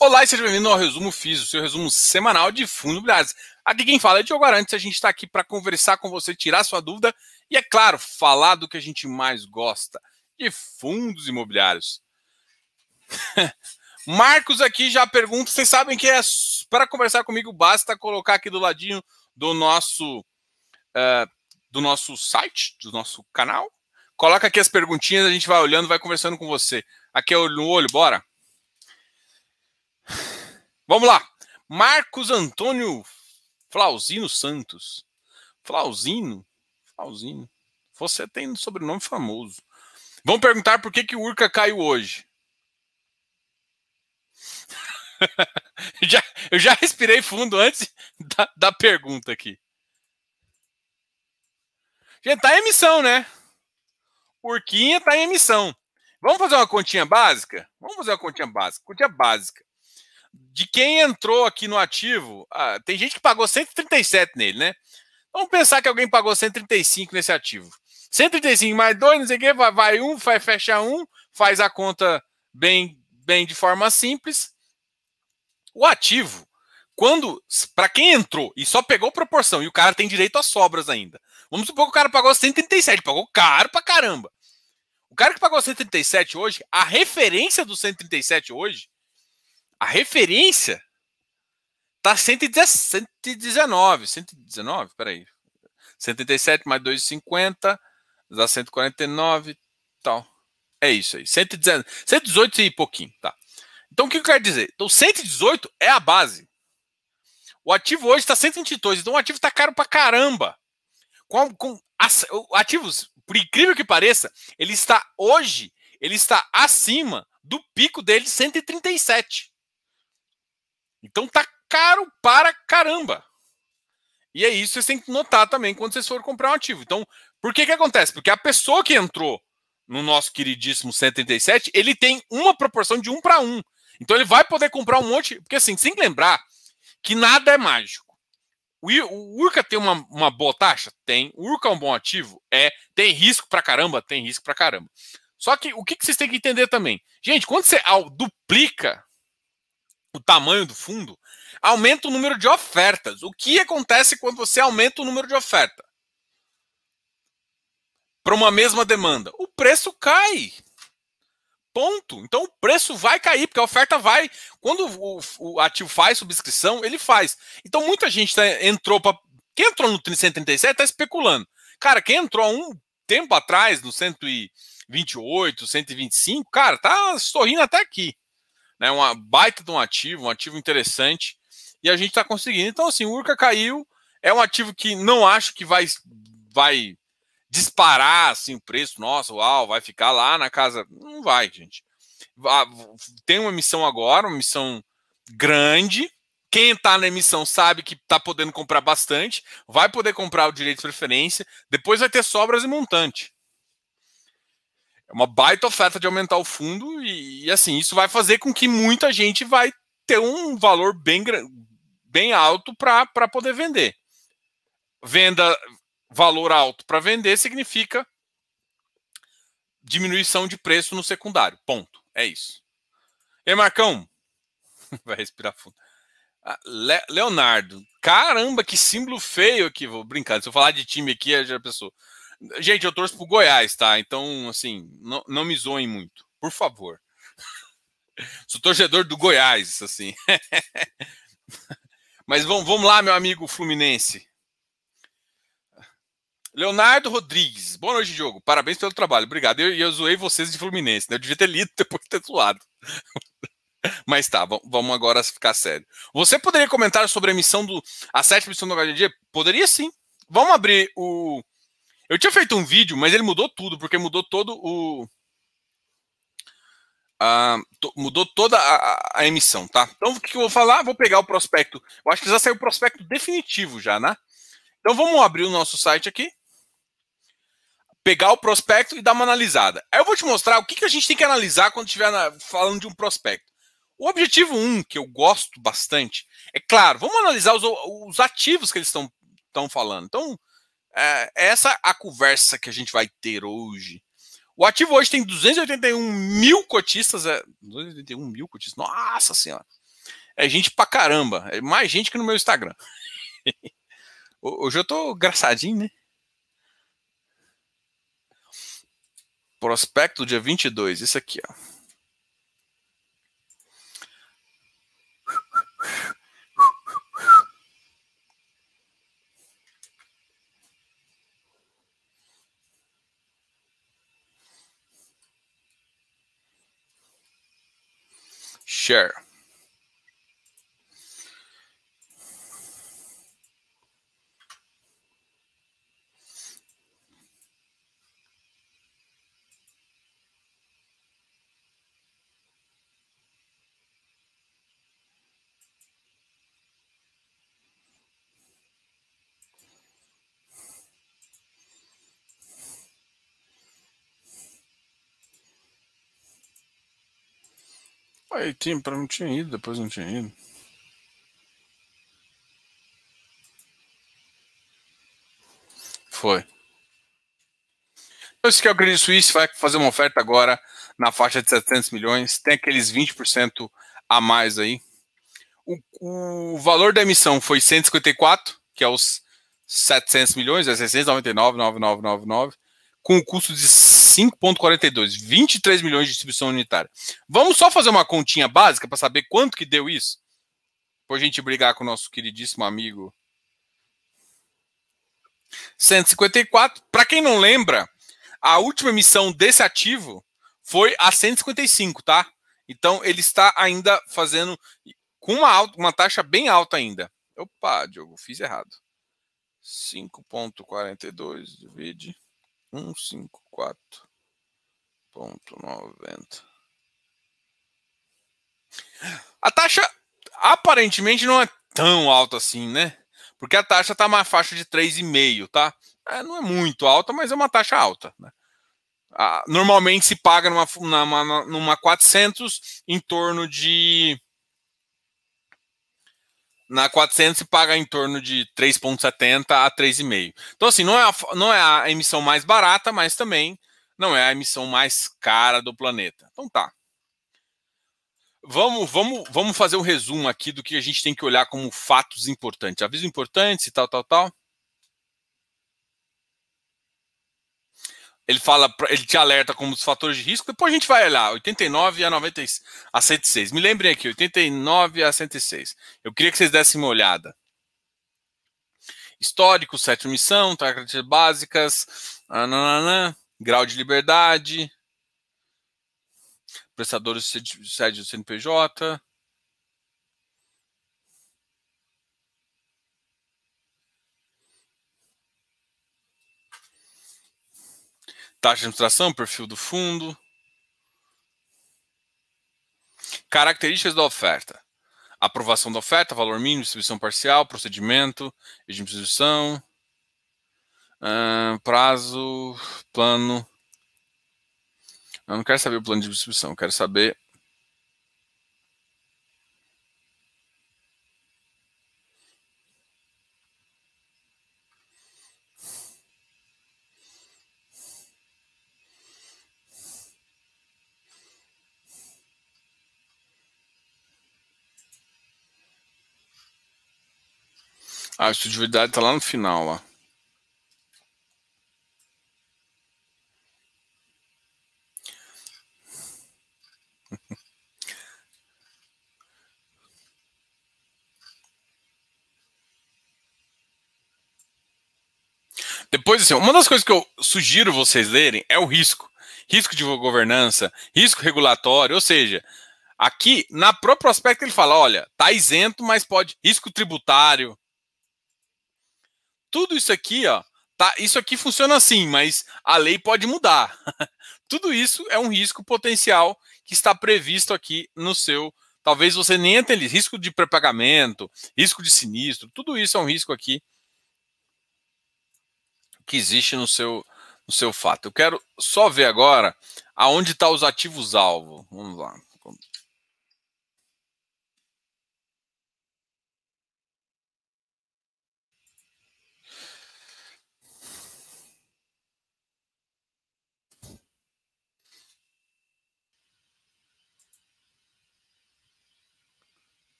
Olá e seja bem-vindo ao Resumo Fiz, o seu resumo semanal de Fundo Brasil. Aqui quem fala é Diogo Arantes, a gente está aqui para conversar com você, tirar sua dúvida e, é claro, falar do que a gente mais gosta, de fundos imobiliários. Marcos aqui já pergunta, vocês sabem que é para conversar comigo basta colocar aqui do ladinho do nosso uh, do nosso site, do nosso canal. Coloca aqui as perguntinhas, a gente vai olhando, vai conversando com você. Aqui é olho no olho, bora. Vamos lá. Marcos Antônio Flauzino Santos. Flauzino? Flauzino. Você tem um sobrenome famoso. Vão perguntar por que, que o Urca caiu hoje. já, eu já respirei fundo antes da, da pergunta aqui. Gente, tá em emissão, né? Urquinha tá em emissão. Vamos fazer uma continha básica? Vamos fazer uma continha básica. Continha básica de quem entrou aqui no ativo, ah, tem gente que pagou 137 nele, né? Vamos pensar que alguém pagou 135 nesse ativo. 135 mais 2, não sei o quê, vai, vai um, vai fecha um, faz a conta bem, bem de forma simples. O ativo, quando para quem entrou e só pegou proporção e o cara tem direito às sobras ainda. Vamos supor que o cara pagou 137, pagou caro pra caramba. O cara que pagou 137 hoje, a referência do 137 hoje a referência está 119, 119, peraí. 137 mais 2,50 dá 149, tal. É isso aí. 119, 118 e pouquinho, tá? Então o que eu quero dizer? Então 118 é a base. O ativo hoje está 122, então o ativo está caro pra caramba. Com, com ativos, por incrível que pareça, ele está hoje, ele está acima do pico dele 137. Então tá caro para caramba. E é isso que vocês têm que notar também quando vocês forem comprar um ativo. Então, por que que acontece? Porque a pessoa que entrou no nosso queridíssimo 137, ele tem uma proporção de um para um. Então ele vai poder comprar um monte, porque assim, sem lembrar que nada é mágico. O Urca tem uma, uma boa taxa? Tem. O Urca é um bom ativo? É. Tem risco para caramba? Tem risco para caramba. Só que o que, que vocês têm que entender também? Gente, quando você duplica o tamanho do fundo, aumenta o número de ofertas. O que acontece quando você aumenta o número de oferta? Para uma mesma demanda, o preço cai. Ponto. Então o preço vai cair, porque a oferta vai. Quando o, o ativo faz subscrição, ele faz. Então muita gente tá, entrou para. Quem entrou no 137 está especulando. Cara, quem entrou há um tempo atrás, no 128, 125, cara, tá sorrindo até aqui né? Uma baita de um ativo, um ativo interessante, e a gente está conseguindo. Então, assim, o Urca caiu, é um ativo que não acho que vai, vai disparar assim, o preço, nossa, uau, vai ficar lá na casa. Não vai, gente. Tem uma missão agora, uma missão grande. Quem está na emissão sabe que está podendo comprar bastante, vai poder comprar o direito de preferência, depois vai ter sobras e montante é uma baita oferta de aumentar o fundo e, e, assim isso vai fazer com que muita gente vai ter um valor bem bem alto para poder vender venda valor alto para vender significa diminuição de preço no secundário ponto é isso e Marcão vai respirar fundo ah, Le, Leonardo caramba que símbolo feio aqui vou brincar se eu falar de time aqui já é pessoa Gente, eu torço pro Goiás, tá? Então, assim, não, não me zoem muito, por favor. Sou torcedor do Goiás, assim. Mas vamos, vamos lá, meu amigo Fluminense. Leonardo Rodrigues. Boa noite, Diogo. Parabéns pelo trabalho. Obrigado. E eu, eu, zoei vocês de Fluminense. Né? Eu devia ter lido depois de ter zoado. Mas tá, vamos agora ficar sério. Você poderia comentar sobre a emissão do. A sétima emissão do HGG? Poderia sim. Vamos abrir o, eu tinha feito um vídeo, mas ele mudou tudo, porque mudou todo o. mudou toda a, a, emissão, tá? Então o que, que eu vou falar? Vou pegar o prospecto. Eu acho que já saiu o prospecto definitivo já, né? Então vamos abrir o nosso site aqui, pegar o prospecto e dar uma analisada. Aí eu vou te mostrar o que, que a gente tem que analisar quando estiver falando de um prospecto. O objetivo 1, um, que eu gosto bastante, é claro, vamos analisar os, os ativos que eles estão falando. Então, é, essa a conversa que a gente vai ter hoje. O ativo hoje tem 281 mil cotistas. É, 281 mil cotistas. Nossa senhora. É gente pra caramba. É mais gente que no meu Instagram. Hoje eu tô engraçadinho, né? Prospecto dia 22. Isso aqui, ó. share. Aí tinha, para não tinha ido, depois não tinha ido. Foi. Então, se quer é o Credit Suisse, vai fazer uma oferta agora na faixa de 700 milhões. Tem aqueles 20% a mais aí. O, o, valor da emissão foi 154, que é os 700 milhões, é 699,9999, com o custo de 5,42, 23 milhões de distribuição unitária. Vamos só fazer uma continha básica para saber quanto que deu isso? Por a gente brigar com o nosso queridíssimo amigo. 154. Para quem não lembra, a última emissão desse ativo foi a 155, tá? Então ele está ainda fazendo com uma, alta, uma taxa bem alta ainda. Opa, Diogo, fiz errado. 5.42 divide 154. 0,90. A taxa aparentemente não é tão alta assim, né? Porque a taxa está na faixa de 3,5, tá? É, não é muito alta, mas é uma taxa alta. Né? normalmente se paga numa, numa, numa 400 em torno de. Na 400 se paga em torno de 3,70 a 3,5. Então, assim, não é, a, não é a emissão mais barata, mas também não é a emissão mais cara do planeta. Então tá. Vamos, vamos, vamos fazer um resumo aqui do que a gente tem que olhar como fatos importantes. Aviso importantes e tal, tal, tal. Ele fala, ele te alerta como os fatores de risco. Depois a gente vai olhar 89 a 90 a 106. Me lembrem aqui, 89 a 106. Eu queria que vocês dessem uma olhada histórico, sétima missão, características básicas, nananã, grau de liberdade, prestadores sede do CNPJ. Taxa de administração, perfil do fundo. Características da oferta. Aprovação da oferta, valor mínimo, distribuição parcial, procedimento, regime de distribuição, prazo, plano. Eu não quero saber o plano de distribuição, eu quero saber. a estudividade está lá no final, lá. Depois, assim, uma das coisas que eu sugiro vocês lerem é o risco. Risco de governança, risco regulatório, ou seja, aqui na próprio aspecto ele fala, olha, tá isento, mas pode risco tributário. Tudo isso aqui, ó, tá, isso aqui funciona assim, mas a lei pode mudar. Tudo isso é um risco potencial que está previsto aqui no seu Talvez você nem entenda risco de pré-pagamento, risco de sinistro, tudo isso é um risco aqui que existe no seu, no seu fato. Eu quero só ver agora aonde estão tá os ativos-alvo. Vamos lá.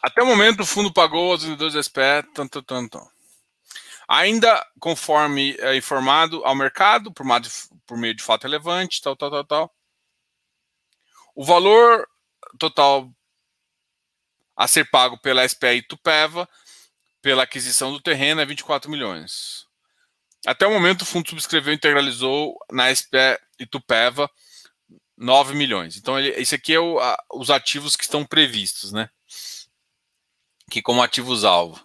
Até o momento, o fundo pagou aos vendedores da SPE, tanto, tanto. Ainda conforme é, informado ao mercado, por, por meio de fato relevante, tal, tal, tal, tal. O valor total a ser pago pela SPE Tupeva pela aquisição do terreno é 24 milhões. Até o momento, o fundo subscreveu e integralizou na SPE Tupeva 9 milhões. Então, ele, esse aqui é o, a, os ativos que estão previstos, né? que como ativos-alvo.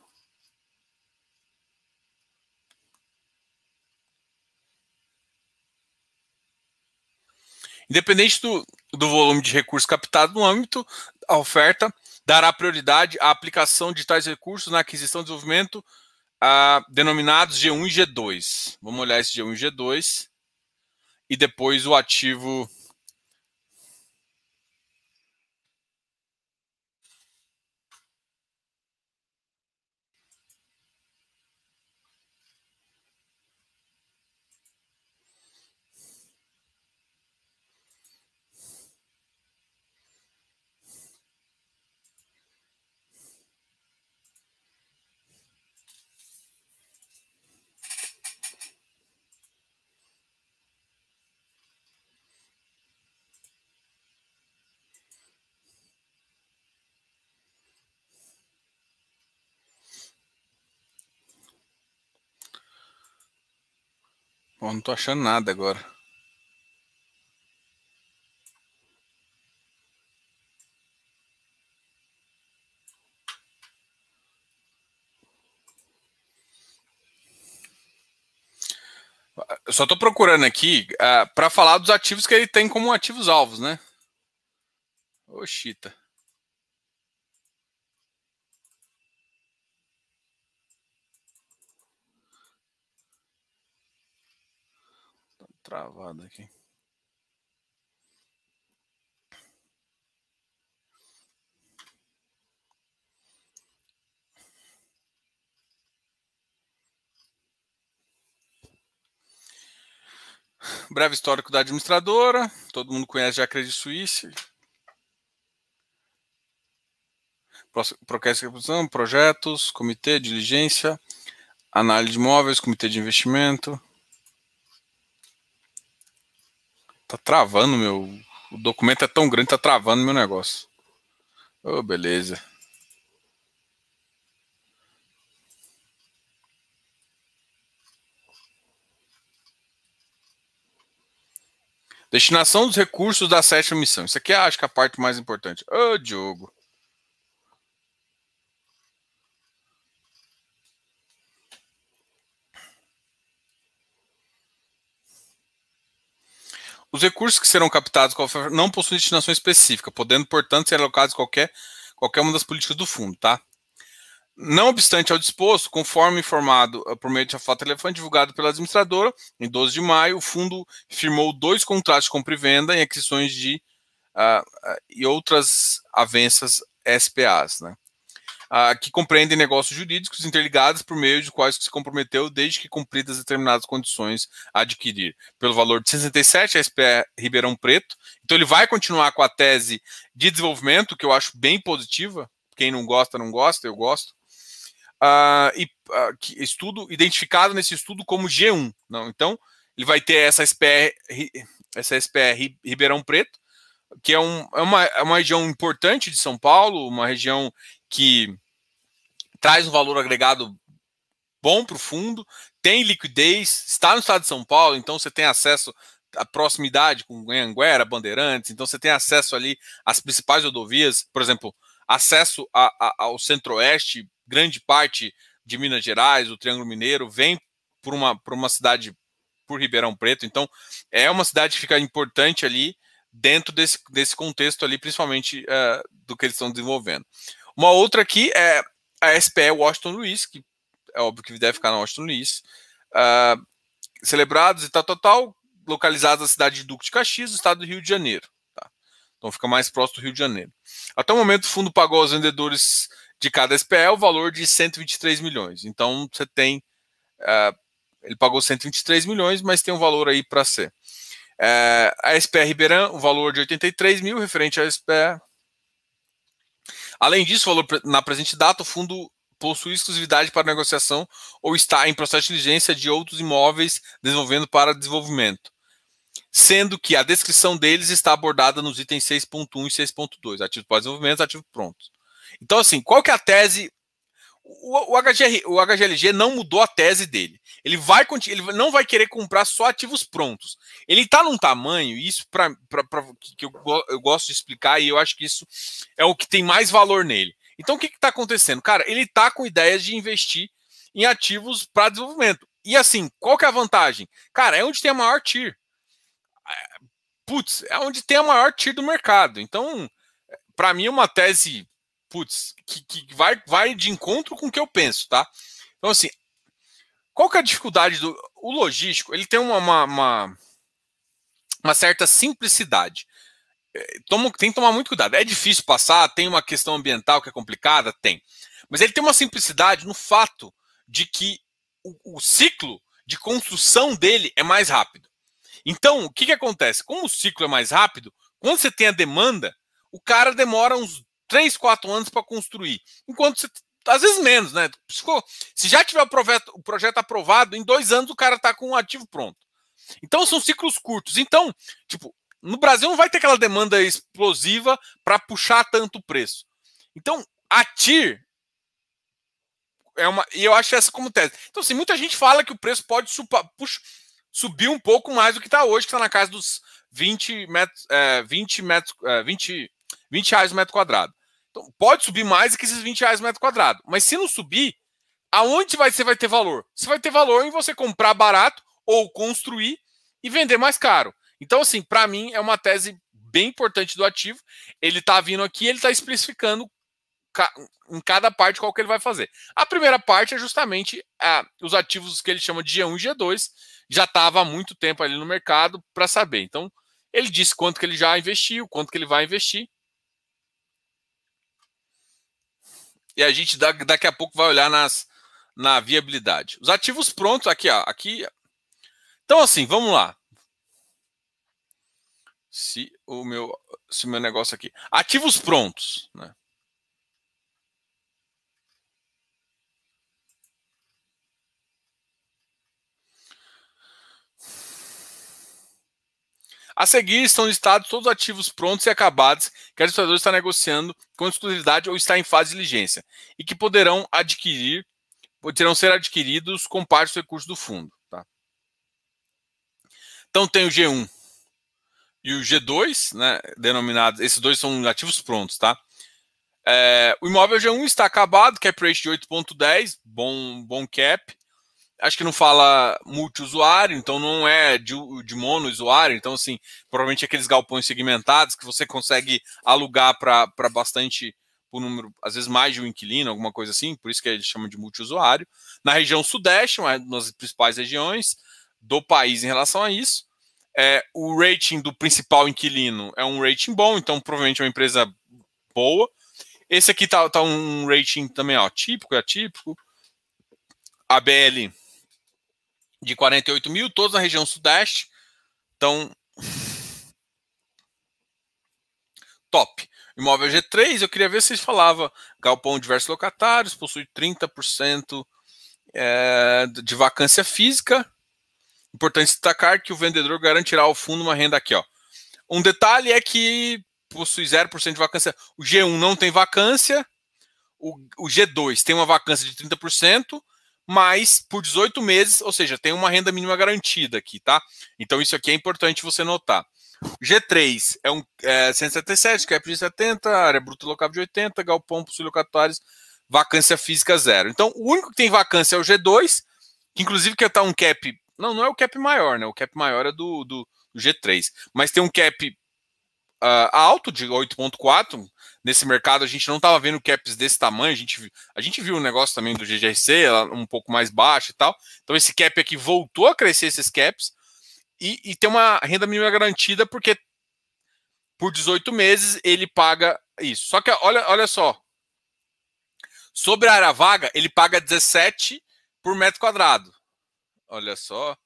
Independente do, do volume de recursos captado no âmbito da oferta, dará prioridade à aplicação de tais recursos na aquisição e desenvolvimento ah, denominados G1 e G2. Vamos olhar esse G1 e G2 e depois o ativo Pô, não tô achando nada agora. Eu só estou procurando aqui uh, ah, para falar dos ativos que ele tem como ativos alvos, né? Oxita. travado aqui. Breve histórico da administradora. Todo mundo conhece já a Credit Suisse. Processo Reposição, projetos, comitê, diligência, análise de imóveis, comitê de investimento. Tá travando meu. O documento é tão grande, tá travando meu negócio. oh, beleza. Destinação dos recursos da sétima missão. Isso aqui é, acho que é a parte mais importante. Ô, oh, Diogo. Os recursos que serão captados não possuem destinação específica, podendo, portanto, ser alocados em qualquer, qualquer uma das políticas do fundo, tá? Não obstante ao disposto, conforme informado eh, por meio de fato elefante divulgado pela administradora, em 12 de maio, o fundo firmou dois contratos de compra e venda em aquisições de uh, uh, e outras avanças SPAs, né? Ah, que compreendem negócios jurídicos interligados por meio de quais se comprometeu, desde que cumpridas determinadas condições a adquirir. Pelo valor de 67, a SPE é Ribeirão Preto. Então ele vai continuar com a tese de desenvolvimento, que eu acho bem positiva. Quem não gosta, não gosta, eu gosto. Ah, e ah, estudo identificado nesse estudo como G1. Não, então, ele vai ter essa SPR, essa SPR Ribeirão Preto, que é, um, é, uma, é uma região importante de São Paulo, uma região que traz um valor agregado bom para o fundo, tem liquidez, está no estado de São Paulo, então você tem acesso à proximidade com Anguera, Bandeirantes, então você tem acesso ali às principais rodovias, por exemplo, acesso a, a, ao Centro-Oeste, grande parte de Minas Gerais, o Triângulo Mineiro, vem por uma, por uma cidade, por Ribeirão Preto, então é uma cidade que fica importante ali dentro desse, desse contexto ali, principalmente uh, do que eles estão desenvolvendo. Uma outra aqui é a SPE é Washington Luiz, que é óbvio que deve ficar na Washington Luiz, uh, celebrados e tal, tal, tal, localizados na cidade de Duque de Caxias, no estado do Rio de Janeiro. Tá? Então fica mais próximo do Rio de Janeiro. Até o momento, o fundo pagou aos vendedores de cada SPE o valor de 123 milhões. Então você tem. Uh, ele pagou 123 milhões, mas tem um valor aí para ser. Uh, a SPE Ribeirão, o valor de 83 mil, referente à SPE Além disso, valor na presente data, o fundo possui exclusividade para negociação ou está em processo de diligência de outros imóveis desenvolvendo para desenvolvimento, sendo que a descrição deles está abordada nos itens 6.1 e 6.2, ativo para desenvolvimento, ativo pronto. Então, assim, qual que é a tese? O, o, HGR, o HGLG não mudou a tese dele. Ele vai ele não vai querer comprar só ativos prontos. Ele está num tamanho, isso pra, pra, pra que eu, eu, gosto de explicar, e eu acho que isso é o que tem mais valor nele. Então o que está acontecendo? Cara, ele está com ideias de investir em ativos para desenvolvimento. E assim, qual que é a vantagem? Cara, é onde tem a maior TIR. É, putz, é onde tem a maior TIR do mercado. Então, para mim, é uma tese, putz, que, que vai, vai de encontro com o que eu penso, tá? Então, assim, qual que é a dificuldade do. O logístico, ele tem uma, uma, uma, uma certa simplicidade. É, toma, tem que tomar muito cuidado. É difícil passar, tem uma questão ambiental que é complicada? Tem. Mas ele tem uma simplicidade no fato de que o, o ciclo de construção dele é mais rápido. Então, o que, que acontece? Como o ciclo é mais rápido, quando você tem a demanda, o cara demora uns 3, 4 anos para construir. Enquanto você às vezes menos, né? Se, já tiver o projeto, o projeto aprovado, em dois anos o cara tá com um ativo pronto. Então são ciclos curtos. Então, tipo, no Brasil não vai ter aquela demanda explosiva para puxar tanto o preço. Então, a TIR é uma. E eu acho essa como tese. Então, assim, muita gente fala que o preço pode supa, puxa, subir um pouco mais do que está hoje, que está na casa dos 20 metros, é, 20 metros, é, 20, 20 reais o metro quadrado. Então, pode subir mais do que esses 20 reais por metro quadrado. Mas se não subir, aonde vai, você vai ter valor? Você vai ter valor em você comprar barato ou construir e vender mais caro. Então, assim, para mim é uma tese bem importante do ativo. Ele está vindo aqui, ele está especificando em cada parte qual que ele vai fazer. A primeira parte é justamente ah, os ativos que ele chama de G1 e G2, já estava há muito tempo ali no mercado para saber. Então, ele disse quanto que ele já investiu, quanto que ele vai investir. e a gente daqui a pouco vai olhar nas, na viabilidade. Os ativos prontos, aqui, ó, aqui. Então, assim, vamos lá. Se o meu, se o meu negócio aqui. Ativos prontos. Né? A seguir estão listados todos os ativos prontos e acabados que a administradora está negociando com exclusividade ou está em fase de diligência e que poderão adquirir, poderão ser adquiridos com parte do recurso do fundo. Tá? Então tem o G1 e o G2, né, denominados, esses dois são ativos prontos, tá? É, o imóvel G1 está acabado, cap rate de 8.10, bom, bom cap acho que não fala multiusuário, então não é de, de monousuário, então assim, provavelmente aqueles galpões segmentados que você consegue alugar para bastante o número, às vezes mais de um inquilino, alguma coisa assim, por isso que eles chamam de multiusuário. Na região sudeste, uma das principais regiões do país em relação a isso. É, o rating do principal inquilino é um rating bom, então provavelmente é uma empresa boa. Esse aqui tá, tá um rating também ó, típico, atípico. É a BL de 48 mil, todos na região sudeste. Então, top. Imóvel G3, eu queria ver se vocês falavam galpão diversos locatários, possui 30% é, de vacância física. Importante destacar que o vendedor garantirá ao fundo uma renda aqui. Ó. Um detalhe é que possui 0% de vacância. O G1 não tem vacância. O, o G2 tem uma vacância de 30% mas por 18 meses, ou seja, tem uma renda mínima garantida aqui, tá? Então isso aqui é importante você notar. G3 é um é 177, cap de 70, área bruta local de 80, galpão possui locatários, vacância física zero. Então, o único que tem vacância é o G2, que inclusive que tá um cap, não, não é o cap maior, né? O cap maior é do, do, do G3, mas tem um cap uh, alto de 8,4. Nesse mercado, a gente não estava vendo caps desse tamanho. A gente, a gente viu o um negócio também do GGRC, um pouco mais baixo e tal. Então, esse cap aqui voltou a crescer esses caps e, e tem uma renda mínima garantida, porque por 18 meses ele paga isso. Só que olha, olha só. Sobre a área vaga, ele paga 17 por metro quadrado. Olha só.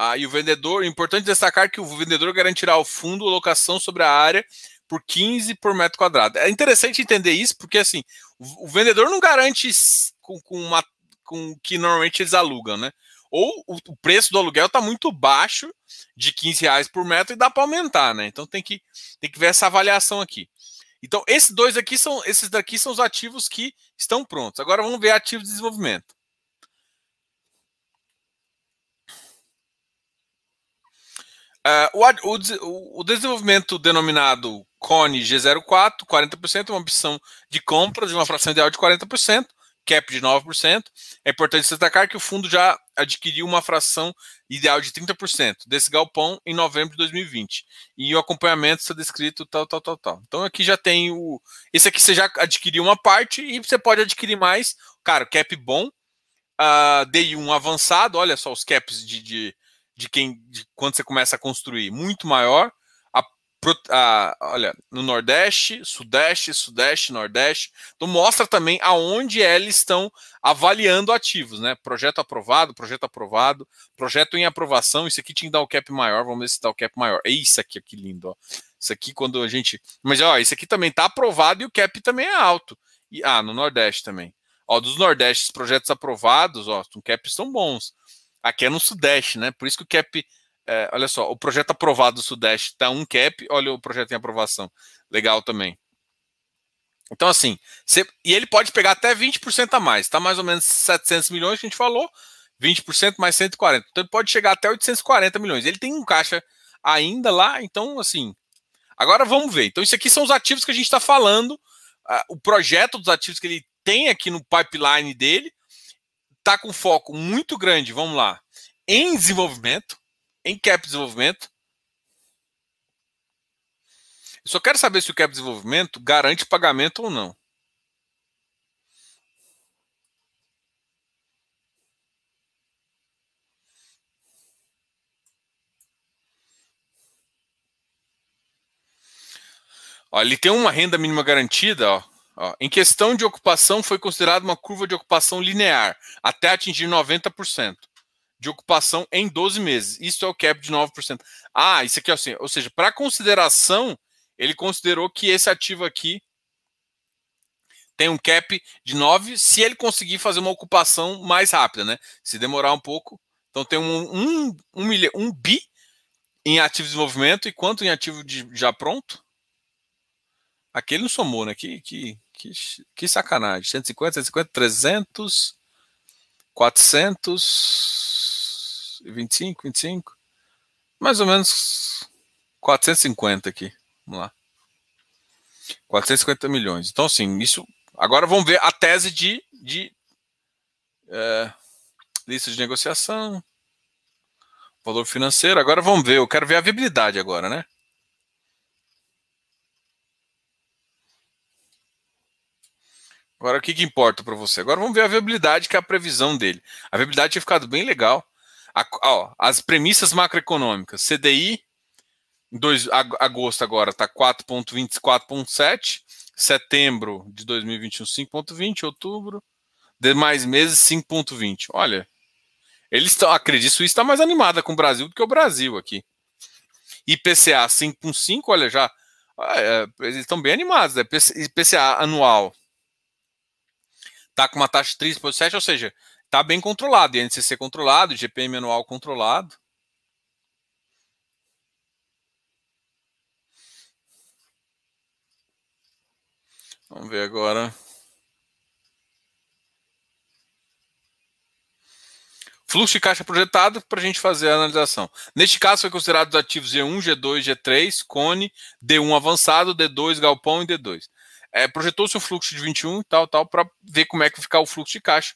Ah, e o vendedor, importante destacar que o vendedor garantirá ao fundo locação sobre a área por 15 por metro quadrado. É interessante entender isso, porque assim, o vendedor não garante com, com uma com que normalmente eles alugam, né? Ou o, o preço do aluguel está muito baixo de 15 reais por metro e dá para aumentar, né? Então tem que, tem que ver essa avaliação aqui. Então, esses dois aqui são esses daqui são os ativos que estão prontos. Agora vamos ver ativos de desenvolvimento. Uh, o, o, desenvolvimento denominado Cone G04, 40%, é uma opção de compra de uma fração ideal de 40%, cap de 9%. É importante destacar que o fundo já adquiriu uma fração ideal de 30% desse galpão em novembro de 2020. E o acompanhamento está descrito tal, tal, tal, tal. Então aqui já tem o. Esse aqui você já adquiriu uma parte e você pode adquirir mais. Cara, cap bom. Uh, ah, D1 avançado, olha só os caps de, de de quem de quando você começa a construir muito maior. A, a, olha, no Nordeste, Sudeste, Sudeste, Nordeste. Então mostra também aonde eles estão avaliando ativos, né? Projeto aprovado, projeto aprovado, projeto em aprovação. Isso aqui tinha que dar o cap maior. Vamos ver se dá o cap maior. É isso aqui, que lindo, ó. Isso aqui quando a gente. Mas ó, isso aqui também está aprovado e o cap também é alto. E, ah, no Nordeste também. Ó, dos Nordestes, projetos aprovados, ó, os caps são bons. Aqui é no Sudeste, né? Por isso que o cap. É, olha só, o projeto aprovado do Sudeste está um cap, olha o projeto em aprovação. Legal também. Então, assim, e ele pode pegar até 20% a mais, Está mais ou menos 700 milhões que a gente falou, 20% mais 140. Então, ele pode chegar até 840 milhões. Ele tem um caixa ainda lá, então, assim. Agora vamos ver. Então, isso aqui são os ativos que a gente está falando, uh, o projeto dos ativos que ele tem aqui no pipeline dele, está com foco muito grande, vamos lá, em desenvolvimento, em cap desenvolvimento. Eu só quero saber se o cap desenvolvimento garante pagamento ou não. Ó, ele tem uma renda mínima garantida, ó, Ó, em questão de ocupação, foi considerada uma curva de ocupação linear, até atingir 90% de ocupação em 12 meses. Isso é o cap de 9%. Ah, isso aqui é assim, ou seja, para consideração, ele considerou que esse ativo aqui tem um cap de 9 se ele conseguir fazer uma ocupação mais rápida, né? Se demorar um pouco. Então tem um, um, um, milha, um bi em ativo de desenvolvimento e quanto em ativo de já pronto? Aquele não somou, né? Que, que que, que sacanagem. 150, 150, 300, 400, 25, 25. Mais ou menos 450 aqui. Vamos lá. 450 milhões. Então, assim, isso. Agora vamos ver a tese de, de é, lista de negociação, valor financeiro. Agora vamos ver. Eu quero ver a viabilidade agora, né? Agora, o que, que importa para você? Agora vamos ver a viabilidade, que é a previsão dele. A viabilidade tinha ficado bem legal. A, ó, as premissas macroeconômicas. CDI, dois, ag, agosto agora está 4,24,7. Setembro de 2021, 5,20. Outubro, demais meses, 5,20. Olha, eles estão, acredito, está mais animada com o Brasil do que o Brasil aqui. IPCA 5,5, olha já, ah, é, eles estão bem animados. Né? IPCA anual está com uma taxa de 13,7, ou seja, está bem controlado. INCC controlado, GPM anual controlado. Vamos ver agora. Fluxo de caixa projetado para a gente fazer a analisação. Neste caso, foi considerado os ativos G1, G2, G3, cone, D1 avançado, D2, galpão e D2 é, projetou seu fluxo de 21 e tal, tal, para ver como é que ficar o fluxo de caixa.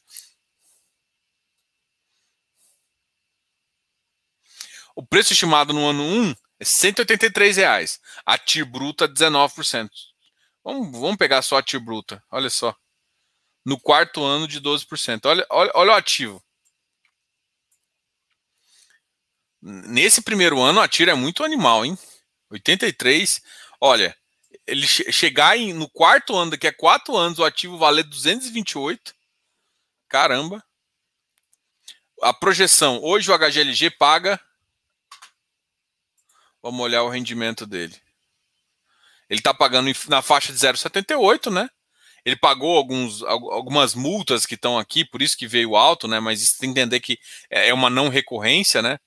O preço estimado no ano 1 é 183 reais. A TIR bruta 19%. Vamos, vamos pegar só a TIR bruta. Olha só. No quarto ano de 12%. Olha, olha, olha o ativo. Nesse primeiro ano a TIR é muito animal, hein? 83. Olha, ele chegar em, no quarto ano, daqui a quatro anos, o ativo valer 228. Caramba. A projeção. Hoje o HGLG paga. Vamos olhar o rendimento dele. Ele está pagando na faixa de 0,78, né? Ele pagou alguns, algumas multas que estão aqui, por isso que veio alto, né? Mas isso tem que entender que é, é uma não recorrência, né?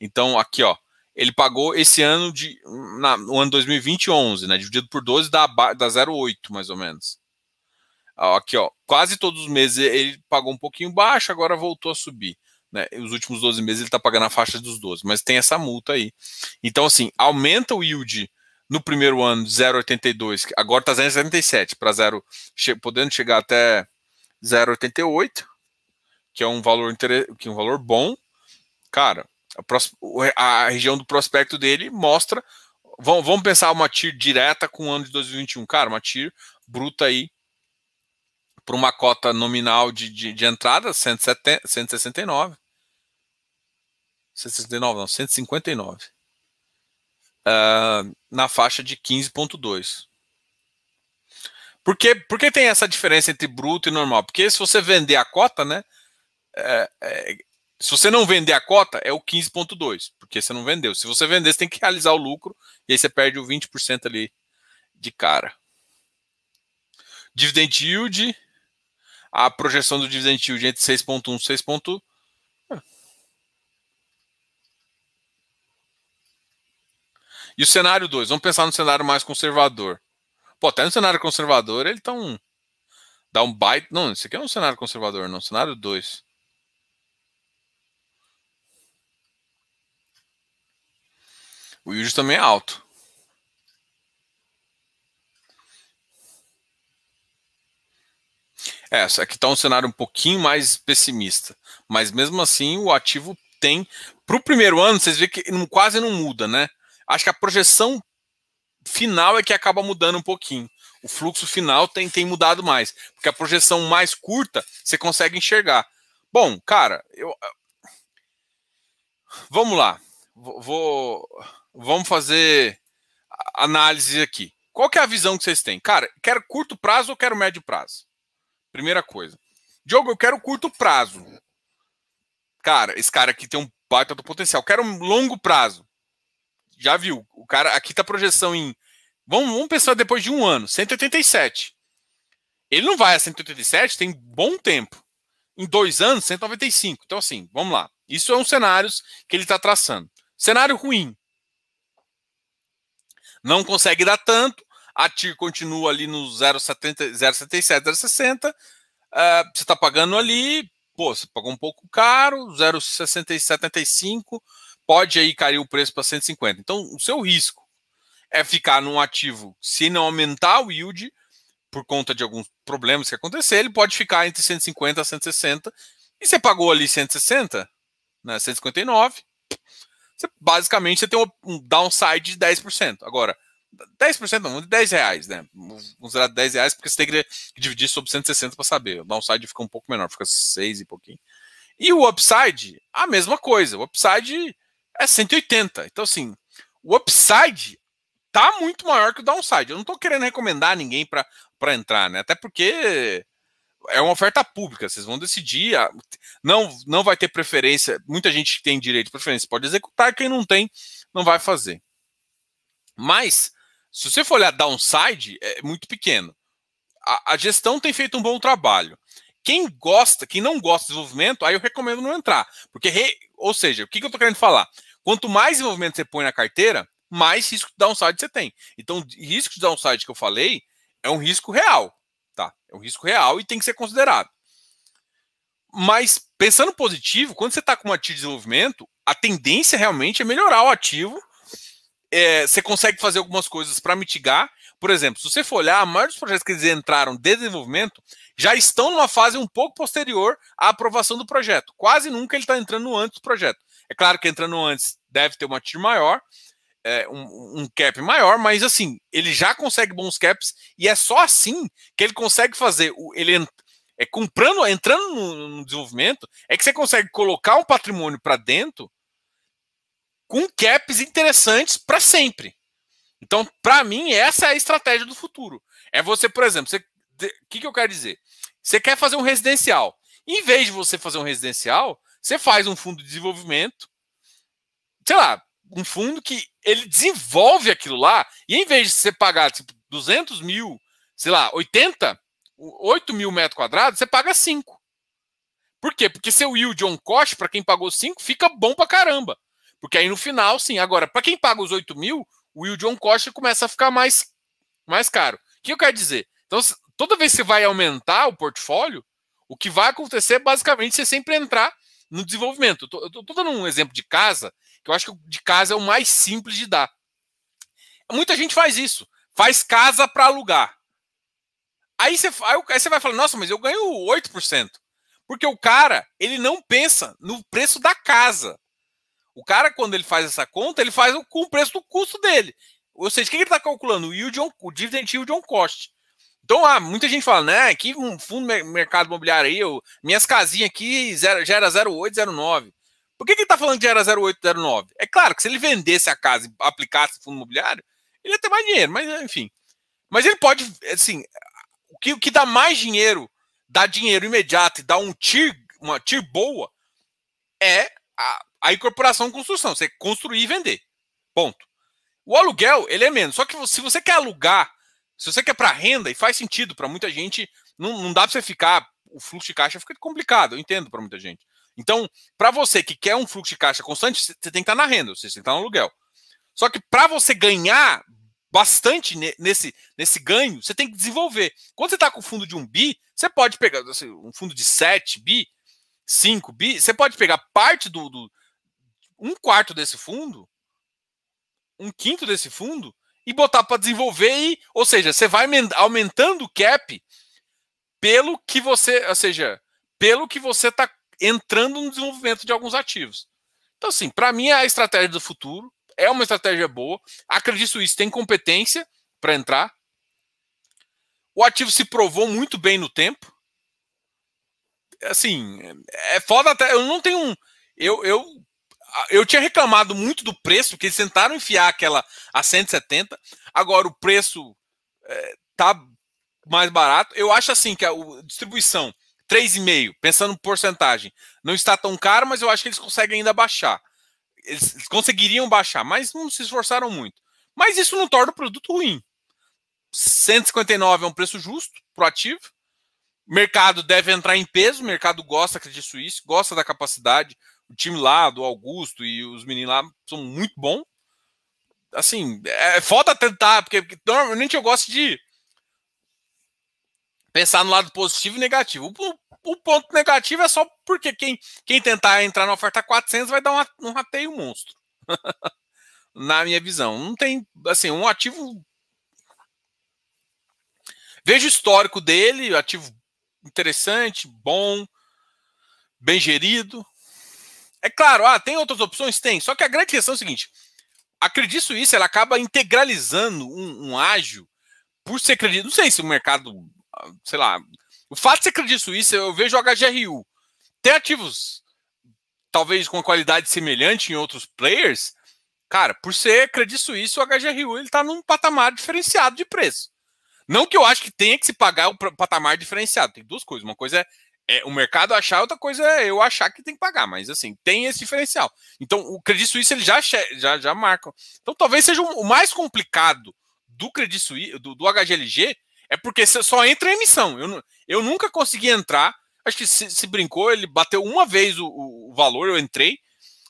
Então, aqui, ó ele pagou esse ano de. Na, no ano 2020, 11, né? Dividido por 12 dá, dá 0,8, mais ou menos. Aqui, ó. Quase todos os meses ele pagou um pouquinho baixo, agora voltou a subir. Né? Os últimos 12 meses ele está pagando a faixa dos 12, mas tem essa multa aí. Então, assim, aumenta o yield no primeiro ano de 0,82, agora está 0,77 para 0, che podendo chegar até 0,88, que é um valor que é um valor bom. Cara, a, a, região do prospecto dele mostra. Vamos, vamos pensar uma TIR direta com o ano de 2021. Cara, uma TIR bruta aí para uma cota nominal de, de, de entrada, 170, 169. 169, não, 159. Uh, ah, na faixa de 15,2. Por que, por que tem essa diferença entre bruto e normal? Porque se você vender a cota, né? é, é se você não vender a cota, é o 15,2, porque você não vendeu. Se você vender, você tem que realizar o lucro, e aí você perde o 20% ali de cara. Dividend yield, a projeção do dividend yield entre 6,1 e 6,1. E o cenário 2, vamos pensar no cenário mais conservador. Pô, até no cenário conservador ele tá um. Dá um baita. Não, isso aqui é um cenário conservador, não. É cenário 2. O yield também é alto. É, aqui está um cenário um pouquinho mais pessimista. Mas mesmo assim, o ativo tem. Para o primeiro ano, vocês veem que quase não muda, né? Acho que a projeção final é que acaba mudando um pouquinho. O fluxo final tem, tem mudado mais. Porque a projeção mais curta você consegue enxergar. Bom, cara, eu. Ah, vamos lá. Vou vamos fazer análise aqui. Qual que é a visão que vocês têm? Cara, quero curto prazo ou quero médio prazo? Primeira coisa. Diogo, eu quero curto prazo. Cara, esse cara aqui tem um baita do potencial. Quero um longo prazo. Já viu? O cara aqui tá projeção em. Vamos, vamos pensar depois de um ano, 187. Ele não vai a 187, tem bom tempo. Em dois anos, 195. Então, assim, vamos lá. Isso é um cenário que ele está traçando. Cenário ruim. Não consegue dar tanto. A TIR continua ali no 0,70, 0,77, 0,60. Uh, você está pagando ali, pô, você pagou um pouco caro, 0,75, pode aí cair o preço para 150. Então, o seu risco é ficar num ativo, se não aumentar o yield, por conta de alguns problemas que acontecer, ele pode ficar entre 150 a 160. E você pagou ali 160, né, 159, você, basicamente, você tem um downside de 10%. Agora, 10% não, de 10 reais, né? Vamos considerar 10 reais, porque você tem que dividir sobre 160 para saber. O downside fica um pouco menor, fica 6 e pouquinho. E o upside, a mesma coisa. O upside é 180. Então, assim, o upside tá muito maior que o downside. Eu não estou querendo recomendar ninguém para entrar, né? Até porque é uma oferta pública, vocês vão decidir. Não, não vai ter preferência. Muita gente que tem direito de preferência pode executar, quem não tem, não vai fazer. Mas, se você for olhar downside, é muito pequeno. A, a gestão tem feito um bom trabalho. Quem gosta, quem não gosta de desenvolvimento, aí eu recomendo não entrar. Porque, re, ou seja, o que, que eu estou querendo falar? Quanto mais desenvolvimento você põe na carteira, mais risco de downside você tem. Então, risco de downside que eu falei é um risco real. Tá? É um risco real e tem que ser considerado. Mas pensando positivo, quando você está com um ativo de desenvolvimento, a tendência realmente é melhorar o ativo. É, você consegue fazer algumas coisas para mitigar. Por exemplo, se você for olhar, a maioria dos projetos que eles entraram de desenvolvimento já estão numa fase um pouco posterior à aprovação do projeto. Quase nunca ele está entrando antes do projeto. É claro que entrando antes deve ter uma TIR maior, é, um, um, cap maior, mas assim, ele já consegue bons caps e é só assim que ele consegue fazer. ele é comprando, entrando no, no desenvolvimento, é que você consegue colocar um patrimônio para dentro com caps interessantes para sempre. Então, para mim, essa é a estratégia do futuro. É você, por exemplo, o que, que eu quero dizer? Você quer fazer um residencial. Em vez de você fazer um residencial, você faz um fundo de desenvolvimento, sei lá, um fundo que ele desenvolve aquilo lá e em vez de você pagar tipo, 200 mil, sei lá, 80, 8 mil metros quadrados, você paga 5. Por quê? Porque seu yield on cost, para quem pagou 5, fica bom para caramba. Porque aí no final, sim. Agora, para quem paga os 8 mil, o yield on cost começa a ficar mais, mais caro. O que eu quero dizer? Então, toda vez que você vai aumentar o portfólio, o que vai acontecer é basicamente você sempre entrar no desenvolvimento. Eu estou dando um exemplo de casa, que eu acho que de casa é o mais simples de dar. Muita gente faz isso, faz casa para alugar. Aí você, aí você vai falar, nossa, mas eu ganho 8%. Porque o cara, ele não pensa no preço da casa. O cara, quando ele faz essa conta, ele faz com o preço do custo dele. Ou seja, o que ele está calculando? O, yield on, o dividend yield on cost. Então, ah, muita gente fala, né, que um fundo mercado imobiliário aí, eu, minhas casinhas aqui zero, gera 0,8, 0,9. Por que, que ele está falando de era 0809? É claro que se ele vendesse a casa e aplicasse fundo imobiliário, ele ia ter mais dinheiro, mas enfim. Mas ele pode, assim, o que, o que dá mais dinheiro, dá dinheiro imediato e dá um tir, uma tir boa, é a, a incorporação construção, você construir e vender. Ponto. O aluguel, ele é menos. Só que se você quer alugar, se você quer para renda, e faz sentido para muita gente, não, não dá para você ficar, o fluxo de caixa fica complicado, eu entendo para muita gente. Então, para você que quer um fluxo de caixa constante, você tem que estar tá na renda, você tem que estar tá no aluguel. Só que para você ganhar bastante nesse, nesse ganho, você tem que desenvolver. Quando você está com o fundo de um bi, você pode pegar assim, um fundo de 7 bi, 5 bi, você pode pegar parte do, do um quarto desse fundo, um quinto desse fundo, e botar para desenvolver. E, ou seja, você vai aumentando o cap pelo que você, ou seja, pelo que você está entrando no desenvolvimento de alguns ativos. Então, assim, para mim é a estratégia do futuro, é uma estratégia boa. Acredito isso, tem competência para entrar. O ativo se provou muito bem no tempo. Assim, é foda até. Eu não tenho um. Eu, eu, eu tinha reclamado muito do preço, porque eles tentaram enfiar aquela a 170. Agora o preço é, tá mais barato. Eu acho assim que a, a distribuição 3,5, pensando em porcentagem. Não está tão caro, mas eu acho que eles conseguem ainda baixar. Eles conseguiriam baixar, mas não se esforçaram muito. Mas isso não torna o produto ruim. 159 é um preço justo pro ativo. Mercado deve entrar em peso, o mercado gosta acredito isso, gosta da capacidade. O time lá do Augusto e os meninos lá são muito bons. Assim, é, é foda tentar, porque normalmente eu gosto de pensar no lado positivo e negativo. O, o ponto negativo é só porque quem, quem tentar entrar na oferta 400 vai dar uma, um rateio monstro. na minha visão. Não tem, assim, um ativo. Vejo o histórico dele, ativo interessante, bom, bem gerido. É claro, ah, tem outras opções? Tem. Só que a grande questão é o seguinte: acredito isso ela acaba integralizando um, um ágio por ser credito. Não sei se o mercado sei lá. O fato de ser Credit Suisse, eu vejo o HGRU. Tem ativos, talvez com qualidade semelhante em outros players. Cara, por ser Credit Suisse, o HGRU ele tá num patamar diferenciado de preço. Não que eu acho que tenha que se pagar o patamar diferenciado. Tem duas coisas. Uma coisa é, é, o mercado achar, outra coisa é eu achar que tem que pagar. Mas assim, tem esse diferencial. Então, o Credit Suisse ele já, já, já marca. Então, talvez seja o mais complicado do Credit do, do HGLG, é porque só entra em emissão. Eu, eu nunca consegui entrar. Acho que se, se brincou, ele bateu uma vez o, o, valor, eu entrei,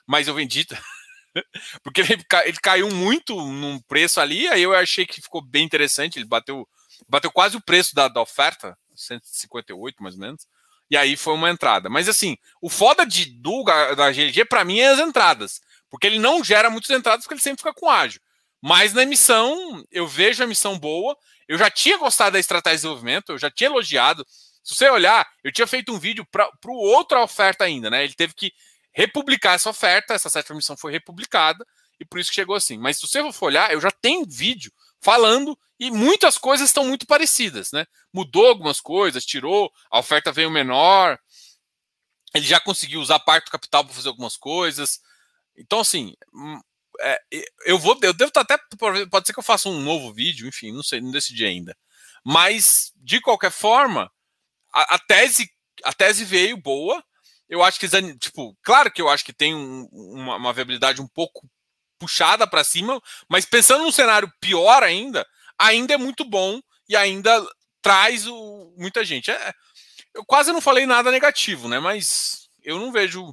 mas eu vendi. porque ele, ele caiu muito num preço ali, aí eu achei que ficou bem interessante. Ele bateu, bateu quase o preço da, da oferta, 158 mais ou menos. E aí foi uma entrada. Mas assim, o foda de, do, da GLG para mim é as entradas. Porque ele não gera muitas entradas, porque ele sempre fica com ágio. Mas na emissão, eu vejo a emissão boa. Eu já tinha gostado da estratégia de desenvolvimento, eu já tinha elogiado. Se você olhar, eu tinha feito um vídeo para o outra oferta ainda, né? Ele teve que republicar essa oferta, essa sétima emissão foi republicada, e por isso que chegou assim. Mas se você for olhar, eu já tenho vídeo falando e muitas coisas estão muito parecidas, né? Mudou algumas coisas, tirou, a oferta veio menor, ele já conseguiu usar parte do capital para fazer algumas coisas. Então, assim, hum, é, eu vou, eu devo estar tá até. Pode ser que eu faça um novo vídeo, enfim, não sei, não decidi ainda. Mas, de qualquer forma, a, a tese, a tese veio boa. Eu acho que, tipo, claro que eu acho que tem um, uma, uma viabilidade um pouco puxada para cima, mas pensando num cenário pior ainda, ainda é muito bom e ainda traz o, muita gente. É, eu quase não falei nada negativo, né? Mas eu não vejo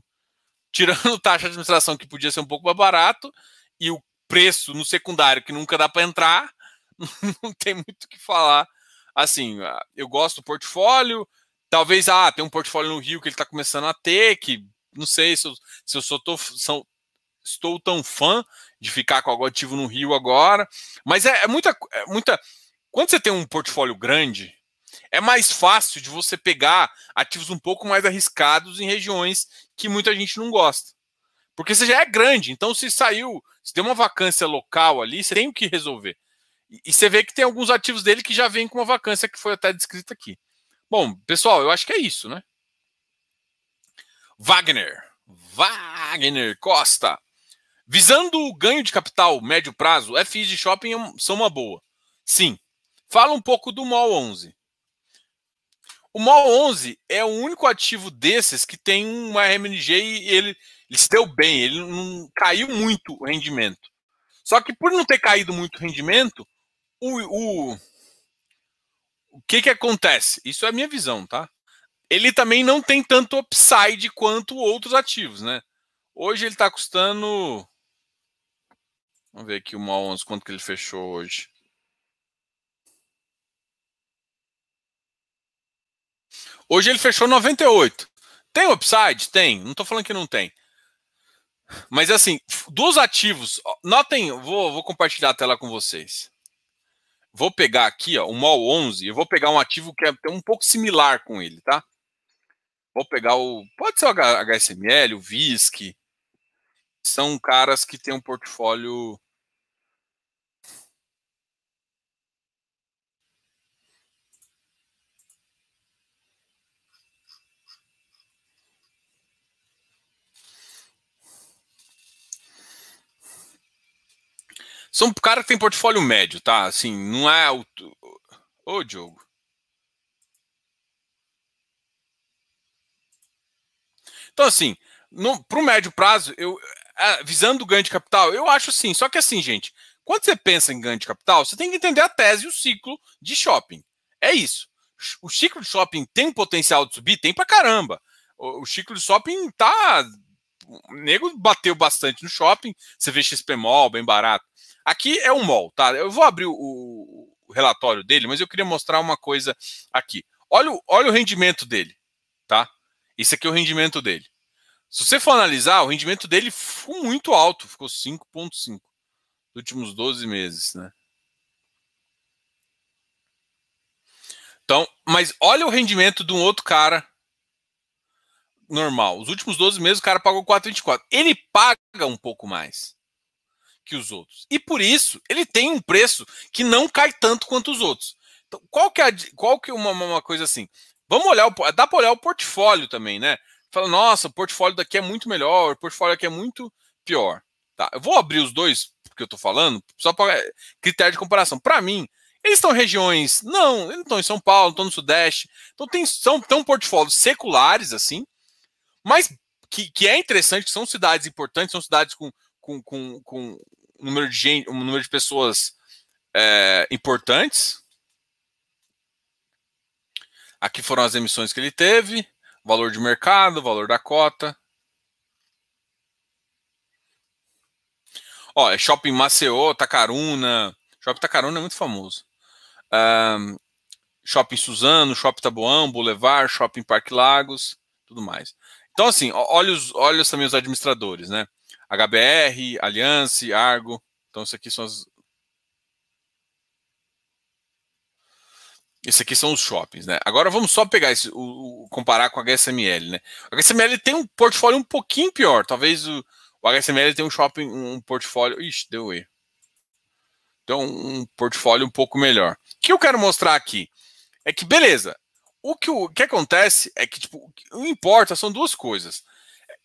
tirando taxa de administração que podia ser um pouco mais barato e o preço no secundário que nunca dá para entrar, não tem muito o que falar. Assim, ah, eu gosto do portfólio, talvez ah, tem um portfólio no Rio que ele está começando a ter, que não sei se eu, se eu sou, tô, são, estou tão fã de ficar com algo ativo no Rio agora, mas é, é muita é muita quando você tem um portfólio grande, é mais fácil de você pegar ativos um pouco mais arriscados em regiões que muita gente não gosta. Porque você já é grande, então se saiu, se deu uma vacância local ali, você tem o que resolver. E, você vê que tem alguns ativos dele que já vem com uma vacância que foi até descrita aqui. Bom, pessoal, eu acho que é isso, né? Wagner. Wagner Costa. Visando o ganho de capital médio prazo, FIs de shopping é são uma boa. Sim. Fala um pouco do MOL 11. O MOL 11 é o único ativo desses que tem uma RMNG e ele, ele se deu bem, ele não caiu muito o rendimento. Só que por não ter caído muito o rendimento, o, o, o que que acontece? Isso é a minha visão, tá? Ele também não tem tanto upside quanto outros ativos, né? Hoje ele está custando. Vamos ver aqui o MOL 11, quanto que ele fechou hoje. Hoje ele fechou 98. Tem upside? Tem. Não estou falando que não tem. Mas assim, dos ativos, notem, vou, vou compartilhar a tela com vocês. Vou pegar aqui, ó, o MOL 11, eu vou pegar um ativo é, que é um pouco similar com ele, tá? Vou pegar o, pode ser o HSML, o VISC, são caras que têm um portfólio São um cara que tem portfólio médio, tá? Assim, não é o. Ô, Diogo. Então, assim, para o médio prazo, eu, é, visando o ganho de capital, eu acho assim Só que assim, gente, quando você pensa em ganho de capital, você tem que entender a tese e o ciclo de shopping. É isso. O ciclo de shopping tem potencial de subir? Tem pra caramba. O, ciclo de shopping tá. O nego bateu bastante no shopping. Você vê XP Mall, bem barato. Aqui é um mol, tá? Eu vou abrir o, o relatório dele, mas eu queria mostrar uma coisa aqui. Olha o, olha o rendimento dele, tá? Esse aqui é o rendimento dele. Se você for analisar, o rendimento dele ficou muito alto, ficou 5,5 nos últimos 12 meses, né? Então, mas olha o rendimento de um outro cara normal. Os últimos 12 meses o cara pagou 4,24. Ele paga um pouco mais que os outros. E por isso, ele tem um preço que não cai tanto quanto os outros. Então, qual que é, qual que é uma, uma coisa assim? Vamos olhar, o, dá para olhar o portfólio também, né? Fala, nossa, o portfólio daqui é muito melhor, o portfólio aqui é muito pior. Tá, eu vou abrir os dois que eu tô falando, só para é, critério de comparação. Para mim, eles estão em regiões. Não, eles estão em São Paulo, estão no Sudeste. Então tem, são tão portfólios seculares assim, mas que, que é interessante, que são cidades importantes, são cidades com com, com, com um, número de gente, um número de pessoas é, importantes. Aqui foram as emissões que ele teve, valor de mercado, valor da cota. Ó, é Shopping Maceió, Tacaruna. Shopping Tacaruna é muito famoso. Um, Shopping Suzano, Shopping Taboão, Boulevard, Shopping Parque Lagos, tudo mais. Então, assim, olha, os, olha também os administradores, né? HBR, Aliance, Argo. Então, isso aqui são as. Esse aqui são os shoppings, né? Agora vamos só pegar esse, o, o, comparar com a HSML, né? A HSML tem um portfólio um pouquinho pior. Talvez o, o HSML tem um shopping, um portfólio. Ixi, deu e Então, um portfólio um pouco melhor. O que eu quero mostrar aqui é que, beleza, o que, o que acontece é que, tipo, o que importa são duas coisas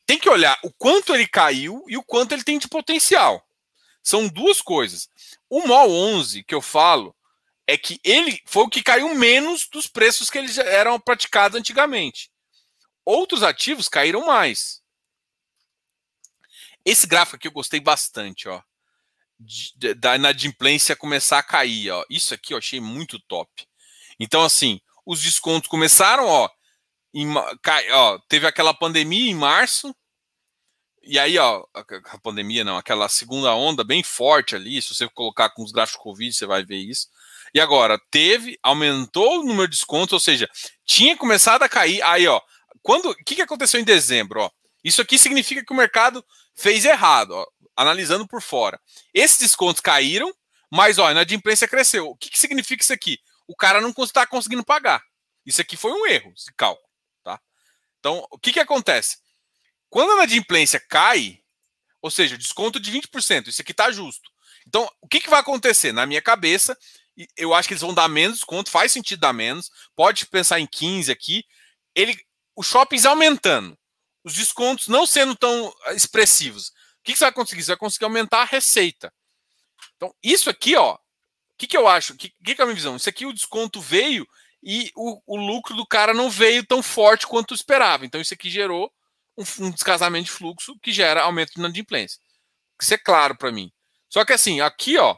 tem que olhar o quanto ele caiu e o quanto ele tem de potencial. São duas coisas. O MOL 11 que eu falo é que ele foi o que caiu menos dos preços que eles eram praticados antigamente. Outros ativos caíram mais. Esse gráfico aqui eu gostei bastante, ó. Da inadimplência começar a cair, ó. Isso aqui eu achei muito top. Então, assim, os descontos começaram, ó. Em, ó teve aquela pandemia em março, e aí, ó, a, pandemia não, aquela segunda onda bem forte ali, se você colocar com os gráficos Covid, você vai ver isso. E agora, teve, aumentou o número de descontos, ou seja, tinha começado a cair. Aí, ó, quando, o que, que aconteceu em dezembro, ó? Isso aqui significa que o mercado fez errado, ó, analisando por fora. Esses descontos caíram, mas ó, a inadimplência cresceu. O que, que significa isso aqui? O cara não está conseguindo pagar. Isso aqui foi um erro, esse cálculo, tá? Então, o que, que acontece? Quando a inadimplência cai, ou seja, desconto de 20%, isso aqui está justo. Então, o que, que vai acontecer? Na minha cabeça, eu acho que eles vão dar menos desconto, faz sentido dar menos, pode pensar em 15 aqui. Ele, os shoppings aumentando, os descontos não sendo tão ah, expressivos. O que, que você vai conseguir? Você vai conseguir aumentar a receita. Então, isso aqui, ó, o que, que eu acho? O que, que, que é a minha visão? Isso aqui o desconto veio e o, o lucro do cara não veio tão forte quanto esperava. Então, isso aqui gerou um descasamento de fluxo que gera aumento de inadimplência. Isso é claro para mim. Só que assim, aqui ó,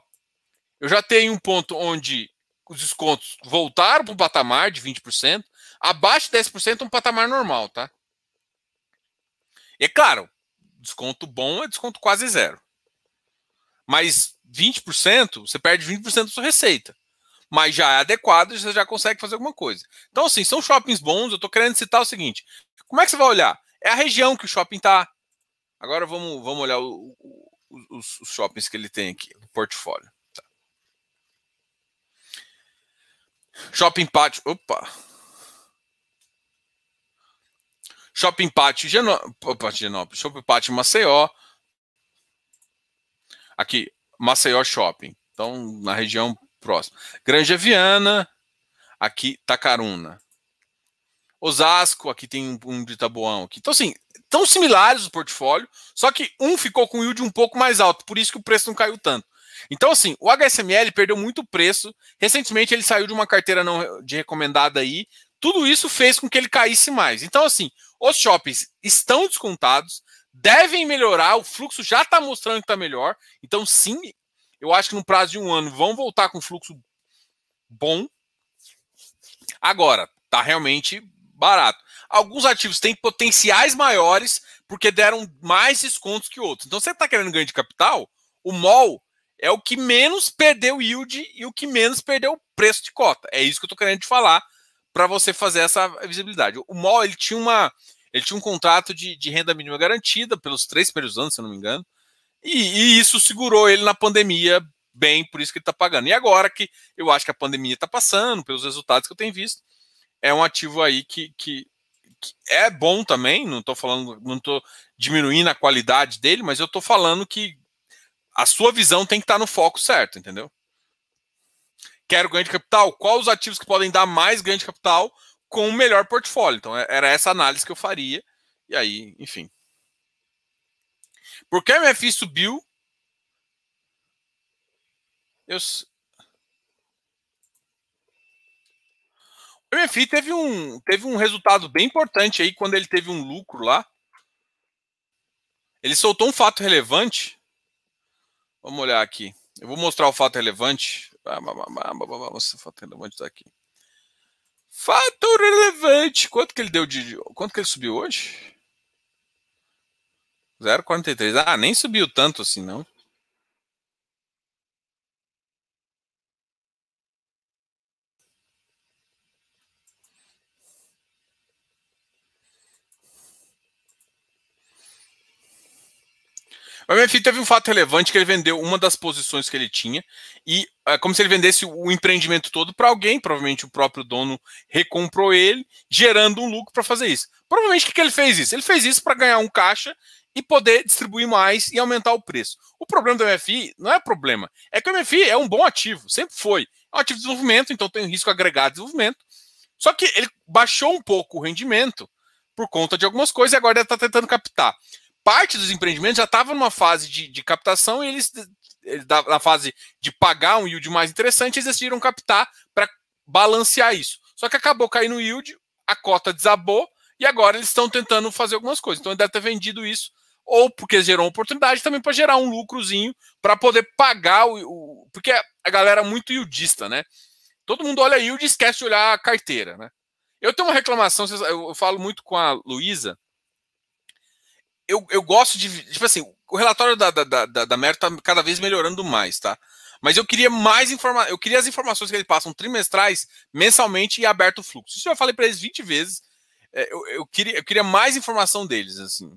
eu já tenho um ponto onde os descontos voltaram para um patamar de 20%, abaixo de 10% é um patamar normal, tá? E é claro, desconto bom é desconto quase zero. Mas 20%, você perde 20% da sua receita. Mas já é adequado, você já consegue fazer alguma coisa. Então, assim, são shoppings bons. Eu estou querendo citar o seguinte: como é que você vai olhar? é a região que o shopping está. Agora vamos, vamos olhar o, o, os, os, shoppings que ele tem aqui, o portfólio. Tá. Shopping Pátio. Opa! Shopping Pátio Genópolis. Shopping Pátio Maceió. Aqui, Maceió Shopping. Então, na região próxima. Granja Viana. Aqui, Tacaruna. Osasco, aqui tem um de Itaboão. Aqui. Então, assim, tão similares o portfólio, só que um ficou com o yield um pouco mais alto, por isso que o preço não caiu tanto. Então, assim, o HSML perdeu muito preço. Recentemente ele saiu de uma carteira não de recomendada aí. Tudo isso fez com que ele caísse mais. Então, assim, os shoppings estão descontados, devem melhorar, o fluxo já está mostrando que está melhor. Então, sim, eu acho que no prazo de um ano vão voltar com fluxo bom. Agora, tá realmente barato. Alguns ativos têm potenciais maiores porque deram mais descontos que outros. Então, você está querendo ganho de capital, o MOL é o que menos perdeu yield e o que menos perdeu preço de cota. É isso que eu estou querendo te falar para você fazer essa visibilidade. O MOL ele tinha, uma, ele tinha um contrato de, de renda mínima garantida pelos três primeiros anos, se eu não me engano, e, e isso segurou ele na pandemia bem, por isso que ele está pagando. E agora que eu acho que a pandemia está passando, pelos resultados que eu tenho visto, é um ativo aí que, que, que é bom também, não estou falando, não estou diminuindo a qualidade dele, mas eu estou falando que a sua visão tem que estar tá no foco certo, entendeu? Quero ganho de capital, qual os ativos que podem dar mais ganho de capital com o melhor portfólio? Então, é, era essa análise que eu faria, e aí, enfim. Porque a MFI subiu, eu, O MFI teve um, teve um resultado bem importante aí quando ele teve um lucro lá. Ele soltou um fato relevante. Vamos olhar aqui. Eu vou mostrar o fato relevante. Ah, nossa, o fato relevante está aqui. Fato relevante. Quanto que ele deu de. Quanto que ele subiu hoje? 0,43. Ah, nem subiu tanto assim, não. O MFI teve um fato relevante que ele vendeu uma das posições que ele tinha e é como se ele vendesse o empreendimento todo para alguém, provavelmente o próprio dono recomprou ele, gerando um lucro para fazer isso. Provavelmente o que, que ele fez isso? Ele fez isso para ganhar um caixa e poder distribuir mais e aumentar o preço. O problema do MFI não é problema, é que o MFI é um bom ativo, sempre foi. É um ativo de desenvolvimento, então tem um risco agregado de desenvolvimento. Só que ele baixou um pouco o rendimento por conta de algumas coisas e agora ele está tentando captar parte dos empreendimentos já estava numa fase de, de captação e eles, da, fase de pagar um yield mais interessante, eles decidiram captar para balancear isso. Só que acabou caindo o yield, a cota desabou e agora eles estão tentando fazer algumas coisas. Então ele deve ter vendido isso ou porque gerou uma oportunidade também para gerar um lucrozinho para poder pagar o, o, porque a galera é muito yieldista, né? Todo mundo olha yield e esquece de olhar a carteira, né? Eu tenho uma reclamação, eu falo muito com a Luísa, eu, eu gosto de. Tipo assim, o relatório da, da, da, da Mero tá cada vez melhorando mais, tá? Mas eu queria mais informações. Eu queria as informações que eles passam trimestrais, mensalmente e aberto o fluxo. Isso eu já falei para eles 20 vezes. É, eu, eu, queria, eu queria mais informação deles, assim.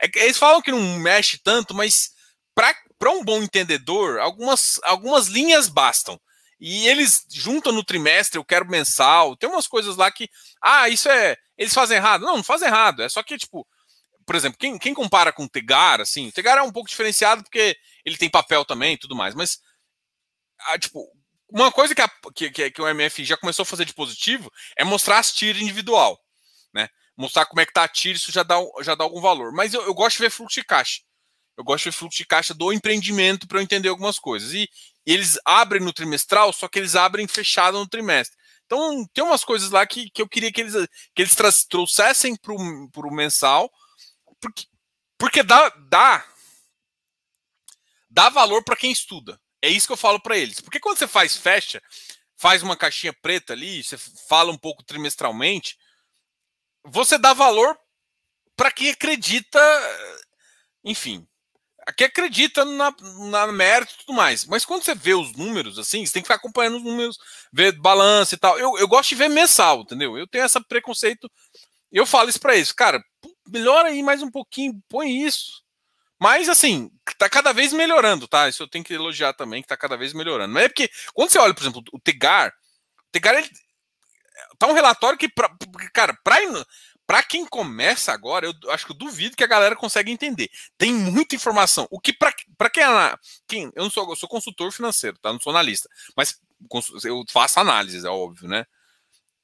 É, eles falam que não mexe tanto, mas para um bom entendedor, algumas, algumas linhas bastam. E eles juntam no trimestre, eu quero mensal. Tem umas coisas lá que. Ah, isso é. Eles fazem errado. Não, não fazem errado. É só que, tipo, por exemplo, quem, quem compara com o Tegar, assim, o Tegar é um pouco diferenciado porque ele tem papel também e tudo mais, mas, a, ah, tipo, uma coisa que, a, que, que, o MF já começou a fazer de positivo é mostrar as tiras individual, né? Mostrar como é que tá a tira, isso já dá, já dá algum valor. Mas eu, eu gosto de ver fluxo de caixa. Eu gosto de ver fluxo de caixa do empreendimento para eu entender algumas coisas. E, e, eles abrem no trimestral, só que eles abrem fechado no trimestre. Então, tem umas coisas lá que, que eu queria que eles, que eles trouxessem para o mensal, porque, porque dá, dá, dá valor para quem estuda. É isso que eu falo para eles. Porque quando você faz fecha, faz uma caixinha preta ali, você fala um pouco trimestralmente, você dá valor para quem acredita, enfim, quem acredita na, na mérito e tudo mais. Mas quando você vê os números, assim, você tem que ficar acompanhando os números, ver balança e tal. Eu, eu gosto de ver mensal, entendeu? Eu tenho esse preconceito. Eu falo isso para eles, cara, melhora aí mais um pouquinho, põe isso. Mas assim, tá cada vez melhorando, tá? Isso eu tenho que elogiar também, que tá cada vez melhorando. Mas é porque quando você olha, por exemplo, o Tegar, o Tegar ele tá um relatório que pra, cara, pra para quem começa agora, eu acho que eu duvido que a galera consegue entender. Tem muita informação. O que para quem, é quem eu não sou, eu sou consultor financeiro, tá? Não sou analista, mas eu faço análises, é óbvio, né?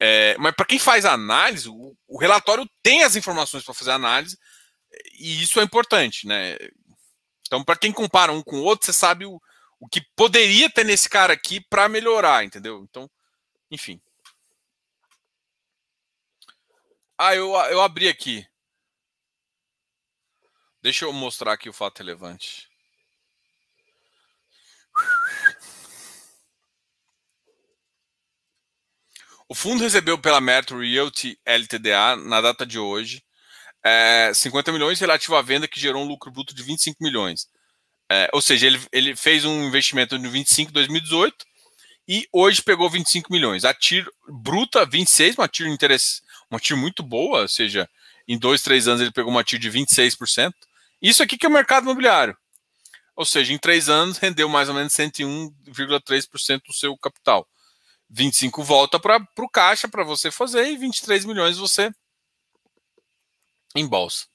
É, mas para quem faz análise, o, o, relatório tem as informações para fazer análise, e isso é importante, né? Então, para quem compara um com o outro, você sabe o, o que poderia ter nesse cara aqui para melhorar, entendeu? Então, enfim. Ah, eu, eu abri aqui. Deixa eu mostrar aqui o fato relevante. O fundo recebeu pela Metro Realty LTDA, na data de hoje, é, 50 milhões relativo à venda que gerou um lucro bruto de 25 milhões. É, ou seja, ele, ele fez um investimento de 25 em 2018 e hoje pegou 25 milhões. A TIR bruta, 26, uma TIR, interesse, uma TIR muito boa, ou seja, em dois, três anos ele pegou uma TIR de 26%. Isso aqui que é o mercado imobiliário. Ou seja, em três anos rendeu mais ou menos 101,3% do seu capital. 25 volta para o caixa para você fazer e 23 milhões você embolsa.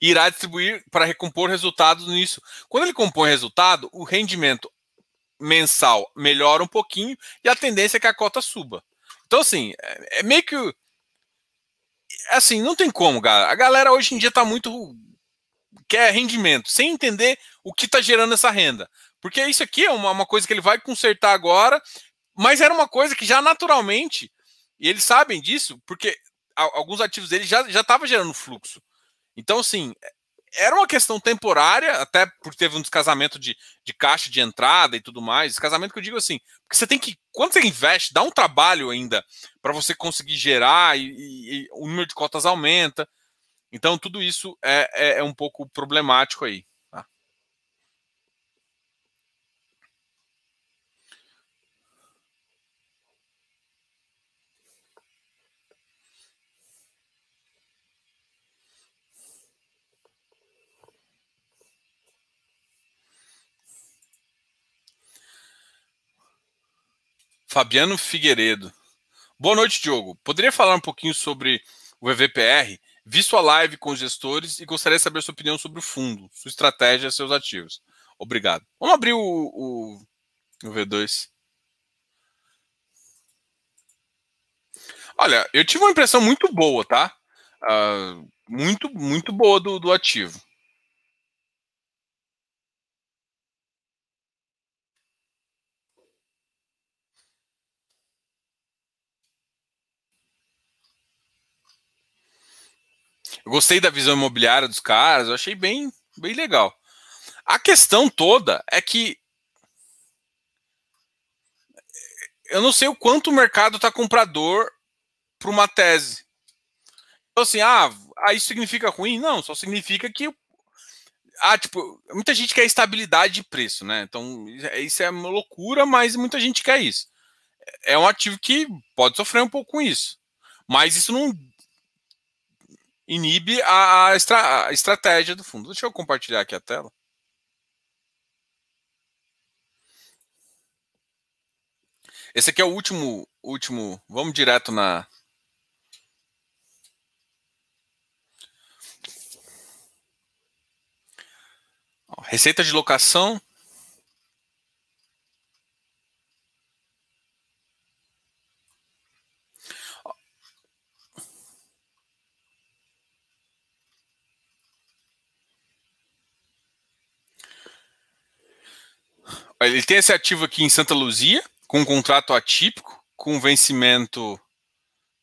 Irá distribuir para recompor resultados nisso. Quando ele compõe resultado, o rendimento mensal melhora um pouquinho e a tendência é que a cota suba. Então, assim, é, é meio que. É assim, não tem como, galera A galera hoje em dia está muito. quer rendimento, sem entender o que está gerando essa renda. Porque isso aqui é uma, uma coisa que ele vai consertar agora, mas era uma coisa que já naturalmente, e eles sabem disso, porque alguns ativos deles já estavam gerando fluxo. Então, assim, é, era uma questão temporária, até porque teve um descasamento de, de caixa de entrada e tudo mais. Descasamento que eu digo assim, porque você tem que, quando você investe, dá um trabalho ainda para você conseguir gerar e, e, e, o número de cotas aumenta. Então, tudo isso é, é, é um pouco problemático aí. Fabiano Figueiredo. Boa noite, Diogo. Poderia falar um pouquinho sobre o EVPR? Vi sua live com os gestores e gostaria de saber sua opinião sobre o fundo, sua estratégia e seus ativos. Obrigado. Vamos abrir o, o, o V2. Olha, eu tive uma impressão muito boa, tá? Uh, muito, muito boa do, do ativo. Eu gostei da visão imobiliária dos caras, eu achei bem, bem legal. A questão toda é que eu não sei o quanto o mercado está comprador para uma tese. Então, assim, ah, ah, isso significa ruim? Não, só significa que. Ah, tipo, muita gente quer estabilidade de preço, né? Então, isso é, é uma loucura, mas muita gente quer isso. É, é um ativo que pode sofrer um pouco com isso. Mas isso não inibe a, a, estra, a estratégia do fundo. Deixa eu compartilhar aqui a tela. Esse aqui é o último, último. Vamos direto na. Receita de locação, Ele tem esse ativo aqui em Santa Luzia, com um contrato atípico, com vencimento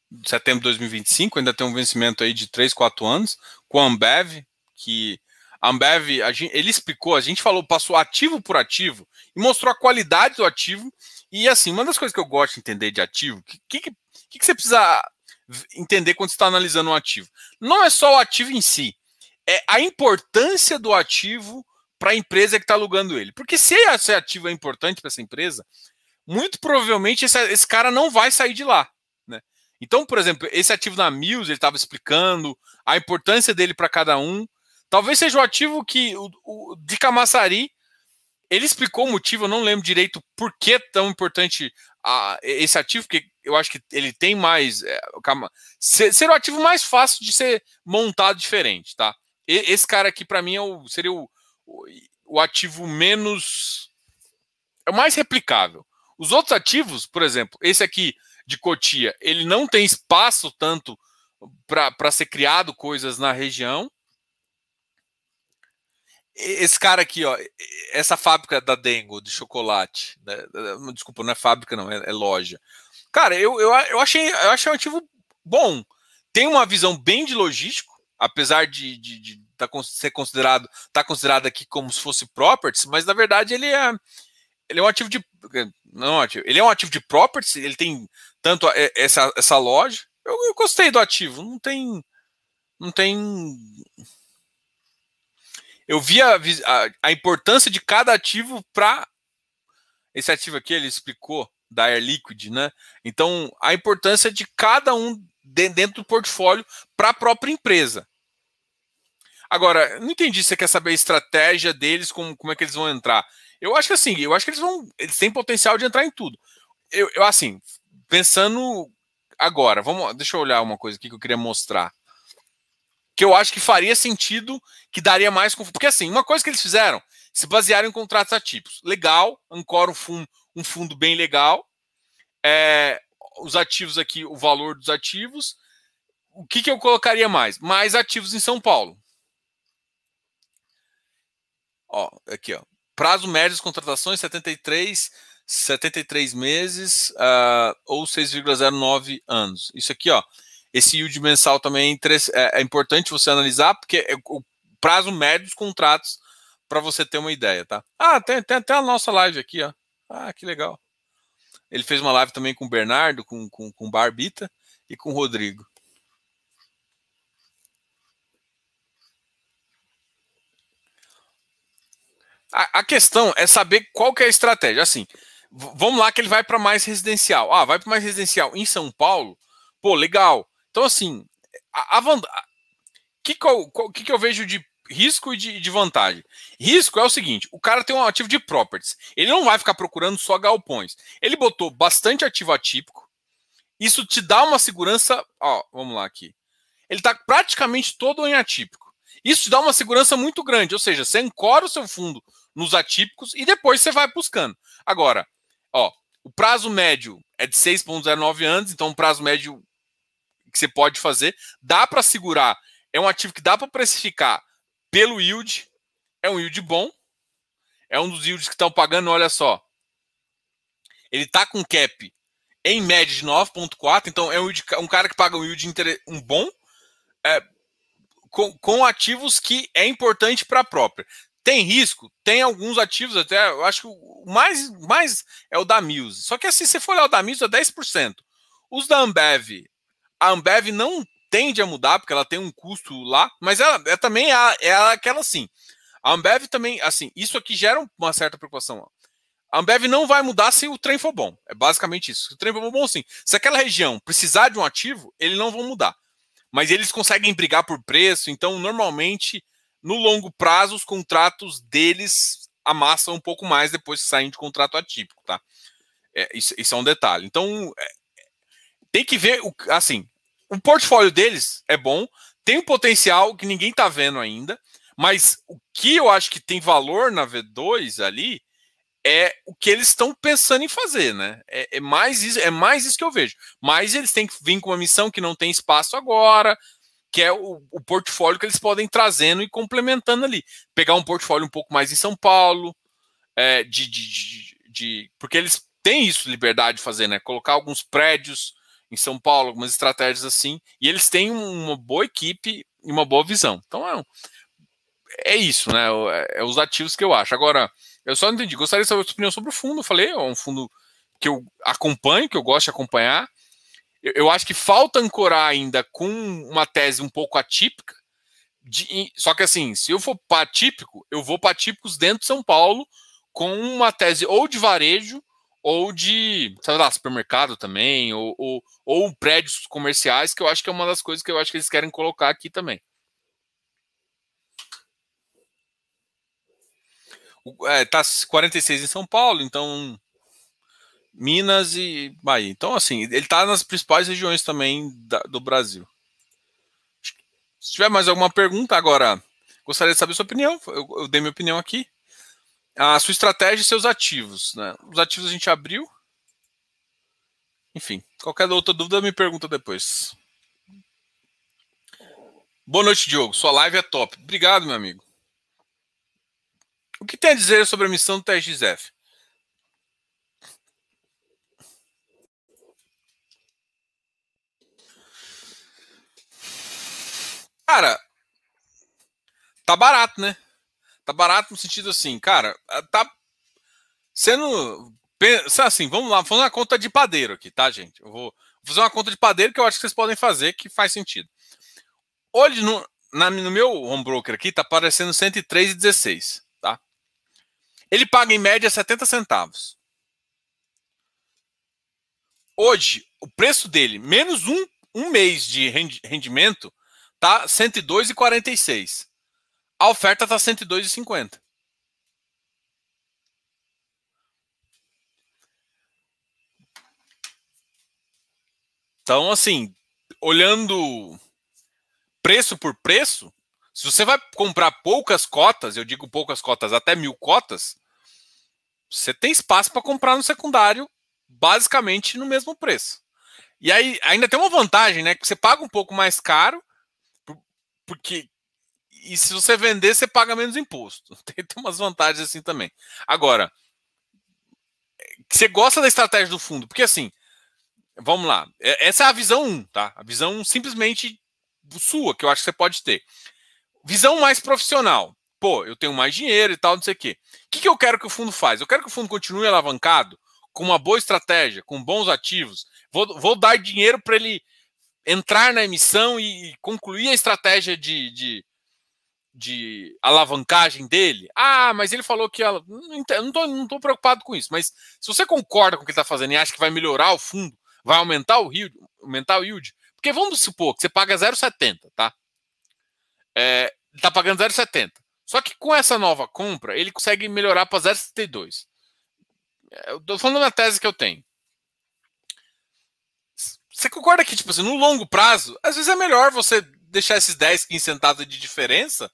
de setembro de 2025, ainda tem um vencimento aí de 3, 4 anos, com a Ambev, que a Ambev, a gente, ele explicou, a gente falou, passou ativo por ativo e mostrou a qualidade do ativo. E assim, uma das coisas que eu gosto de entender de ativo, o que, que, que, que você precisa entender quando está analisando um ativo? Não é só o ativo em si, é a importância do ativo para a empresa que está alugando ele. Porque se esse é, é ativo é importante para essa empresa, muito provavelmente esse, esse, cara não vai sair de lá. Né? Então, por exemplo, esse ativo na Mills, ele estava explicando a importância dele para cada um. Talvez seja o ativo que o, o de Camassari, ele explicou o motivo, eu não lembro direito por que é tão importante a, esse ativo, porque eu acho que ele tem mais. É, calma, ser, ser o ativo mais fácil de ser montado diferente, tá? E, esse cara aqui, para mim, é o, seria o, o ativo menos. É o mais replicável. Os outros ativos, por exemplo, esse aqui de Cotia, ele não tem espaço tanto para ser criado coisas na região. Esse cara aqui, ó, essa fábrica da Dengo de chocolate, né, eh, desculpa, não é fábrica, não, é, é loja. Cara, eu, eu, eu, achei, eu achei um ativo bom. Tem uma visão bem de logístico, apesar de, de, de tá ser considerado, tá considerado aqui como se fosse properties, mas na verdade ele é ele é um ativo de eh, não é ativo, ele é um ativo de properties, ele tem tanto eh, essa, essa loja. Eu, eu gostei do ativo, não tem não tem eu vi a, a, a importância de cada ativo para esse ativo aqui, ele explicou da Air Liquid, né? Então, a importância de cada um dentro do portfólio para a própria empresa. Agora, não entendi se você quer saber a estratégia deles, como, como é que eles vão entrar. Eu acho que assim, eu acho que eles vão. Eles têm potencial de entrar em tudo. Eu, eu assim, pensando agora, vamos, deixa eu olhar uma coisa aqui que eu queria mostrar. Que eu acho que faria sentido, que daria mais confusão Porque assim, uma coisa que eles fizeram, se basearam em contratos atípicos. Legal, ancora um fundo, um fundo bem legal. É, os ativos aqui, o valor dos ativos. O que, que eu colocaria mais? Mais ativos em São Paulo. Ó, aqui, ó. Prazo médio de contratações 73, 73 meses uh, ou 6,09 anos. Isso aqui, ó. Esse yield mensal também é, é, é importante você analisar, porque é o prazo médio dos contratos para você ter uma ideia, tá? Ah, tem, tem até a nossa live aqui, ó. Ah, que legal. Ele fez uma live também com o Bernardo, com, com, com o Barbita e com o Rodrigo. A, a questão é saber qual que é a estratégia. Assim, vamos lá que ele vai para mais residencial. Ah, vai para mais residencial em São Paulo? Pô, legal. Então, assim, a, a, a que, que, eu, que, que eu vejo de risco e de, de, vantagem? Risco é o seguinte: o cara tem um ativo de properties. Ele não vai ficar procurando só galpões. Ele botou bastante ativo atípico. Isso te dá uma segurança. Ó, vamos lá aqui. Ele está praticamente todo em atípico. Isso te dá uma segurança muito grande. Ou seja, você ancora o seu fundo nos atípicos e depois você vai buscando. Agora, ó, o prazo médio é de 6,09 anos, então o prazo médio que você pode fazer, dá para segurar, é um ativo que dá para precificar pelo yield, é um yield bom, é um dos yields que estão pagando, olha só. Ele tá com cap em média de 9.4, então é um, yield, um, cara que paga um yield um bom, é, com, com ativos que é importante para a própria. Tem risco? Tem alguns ativos até. Eu acho que o mais, mais é o da Mills. Só que assim, se for olhar o da Mills, é 10%. Os da Ambev, a Ambev não tende a mudar, porque ela tem um custo lá, mas ela é também ela, é aquela assim. A Ambev também, assim, isso aqui gera uma certa preocupação. A Ambev não vai mudar se o trem for bom. É basicamente isso. Se o trem for bom, sim. Se aquela região precisar de um ativo, eles não vão mudar. Mas eles conseguem brigar por preço, então normalmente no longo prazo, os contratos deles amassam um pouco mais depois que saem de contrato atípico, tá? É, isso, isso, é um detalhe. Então, é, tem que ver, o, assim, o portfólio deles é bom, tem um potencial que ninguém tá vendo ainda, mas o que eu acho que tem valor na V2 ali é o que eles estão pensando em fazer, né? É, é, mais isso, é mais isso que eu vejo. Mas eles têm que vir com uma missão que não tem espaço agora, que é o, o, portfólio que eles podem trazendo e complementando ali. Pegar um portfólio um pouco mais em São Paulo, é, de, de, de, de, porque eles têm isso, liberdade de fazer, né? Colocar alguns prédios em São Paulo, algumas estratégias assim, e eles têm uma boa equipe e uma boa visão. Então é, é isso, né? É, é os ativos que eu acho. Agora, eu só não entendi, gostaria de saber a sua opinião sobre o fundo. Eu falei, é um fundo que eu acompanho, que eu gosto de acompanhar eu, eu acho que falta ancorar ainda com uma tese um pouco atípica. De, só que assim, se eu for para atípico, eu vou para atípicos dentro de São Paulo com uma tese ou de varejo ou de, sei lá, supermercado também, ou, ou, ou prédios comerciais, que eu acho que é uma das coisas que eu acho que eles querem colocar aqui também. É, tá 46 em São Paulo, então Minas e Bahia. Então, assim, ele está nas principais regiões também da, do Brasil. Se tiver mais alguma pergunta agora, gostaria de saber sua opinião. Eu, eu, dei minha opinião aqui. A sua estratégia e seus ativos. Né? Os ativos a gente abriu. Enfim, qualquer outra dúvida me pergunta depois. Boa noite, Diogo. Sua live é top. Obrigado, meu amigo. O que tem a dizer sobre a missão do TRXF? Cara, tá barato, né? Tá barato no sentido assim, cara, tá sendo. Assim, vamos lá, fazer uma conta de padeiro aqui, tá, gente? Eu vou fazer uma conta de padeiro que eu acho que vocês podem fazer, que faz sentido. Hoje, no, na, no meu home broker aqui, tá aparecendo 103,16, tá? Ele paga em média 70 centavos. Hoje, o preço dele, menos um, um mês de rendimento, tá 102,46. A oferta tá 102,50. Então, assim, olhando preço por preço, se você vai comprar poucas cotas, eu digo poucas cotas, até mil cotas, você tem espaço para comprar no secundário basicamente no mesmo preço. E aí ainda tem uma vantagem, né? Que você paga um pouco mais caro, porque e se você vender, você paga menos imposto. Tem, tem umas vantagens assim também. Agora, é, você gosta da estratégia do fundo, porque assim, vamos lá. É, essa é a visão 1, tá? A visão simplesmente sua, que eu acho que você pode ter. Visão mais profissional. Pô, eu tenho mais dinheiro e tal, não sei o quê. O que, que eu quero que o fundo faz? Eu quero que o fundo continue alavancado, com uma boa estratégia, com bons ativos. Vou, vou dar dinheiro para ele entrar na emissão e, concluir a estratégia de, de, de, alavancagem dele. Ah, mas ele falou que. Ela, não estou preocupado com isso, mas se você concorda com o que ele está fazendo e acha que vai melhorar o fundo, vai aumentar o yield, aumentar o yield porque vamos supor que você paga 0,70, tá? É, tá pagando 0,70. Só que com essa nova compra, ele consegue melhorar para 0,72. É, eu tô falando na tese que eu tenho. Você concorda que, tipo assim, no longo prazo, às vezes é melhor você deixar esses 10, 15 centavos de diferença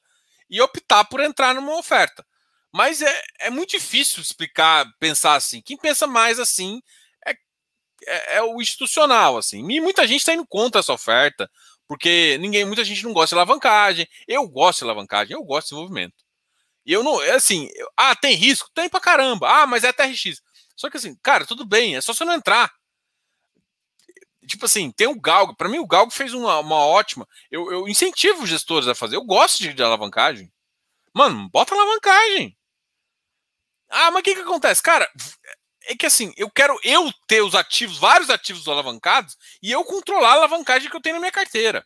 e optar por entrar numa oferta. Mas é, é muito difícil explicar, pensar assim. Quem pensa mais assim é, é, é o institucional, assim. E muita gente está indo contra essa oferta, porque ninguém, muita gente não gosta de alavancagem. Eu gosto de alavancagem, eu gosto de movimento. E eu não, é assim, eu, ah, tem risco? Tem pra caramba. Ah, mas é TRX. Só que assim, cara, tudo bem, é só você não entrar. Tipo assim, tem o Galgo. Para mim, o Galgo fez uma, uma ótima. Eu, eu incentivo os gestores a fazer. Eu gosto de, de alavancagem. Mano, bota alavancagem. Ah, mas o que, que acontece? Cara, é que assim, eu quero eu ter os ativos, vários ativos alavancados, e eu controlar a alavancagem que eu tenho na minha carteira.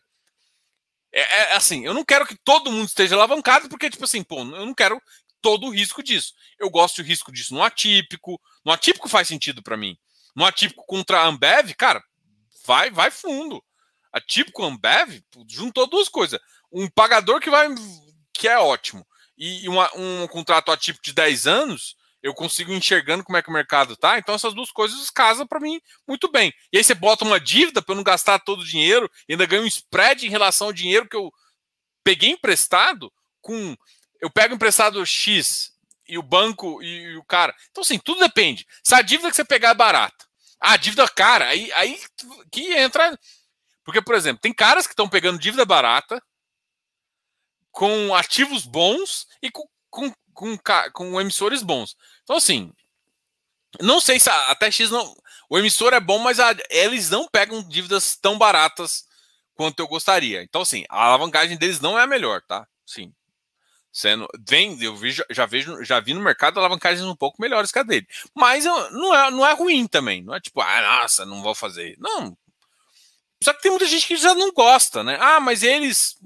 É, é, assim, eu não quero que todo mundo esteja alavancado, porque, tipo assim, pô, eu não quero todo o risco disso. Eu gosto do risco disso no atípico. No atípico faz sentido para mim. No atípico contra a Ambev, cara, vai, vai fundo. A Típico Ambev juntou duas coisas. Um pagador que vai que é ótimo e uma, um contrato atípico de 10 anos, eu consigo enxergando como é que o mercado tá. Então essas duas coisas casam para mim muito bem. E aí você bota uma dívida para eu não gastar todo o dinheiro, ainda ganho um spread em relação ao dinheiro que eu peguei emprestado com eu pego emprestado X e o banco e, e o cara. Então assim, tudo depende. Se a dívida que você pegar é barata, ah, dívida cara. Aí, aí que entra. Porque, por exemplo, tem caras que estão pegando dívida barata, com ativos bons e com, com, com, com emissores bons. Então, assim, não sei se a, X TX não. O emissor é bom, mas a, eles não pegam dívidas tão baratas quanto eu gostaria. Então, assim, a alavancagem deles não é a melhor, tá? Sim. Sendo, vem, eu já, vejo, já vi no mercado alavancagens um pouco melhores que a dele. Mas não é, não é ruim também. Não é tipo, ah, nossa, não vou fazer. Não. Só que tem muita gente que já não gosta, né? Ah, mas eles.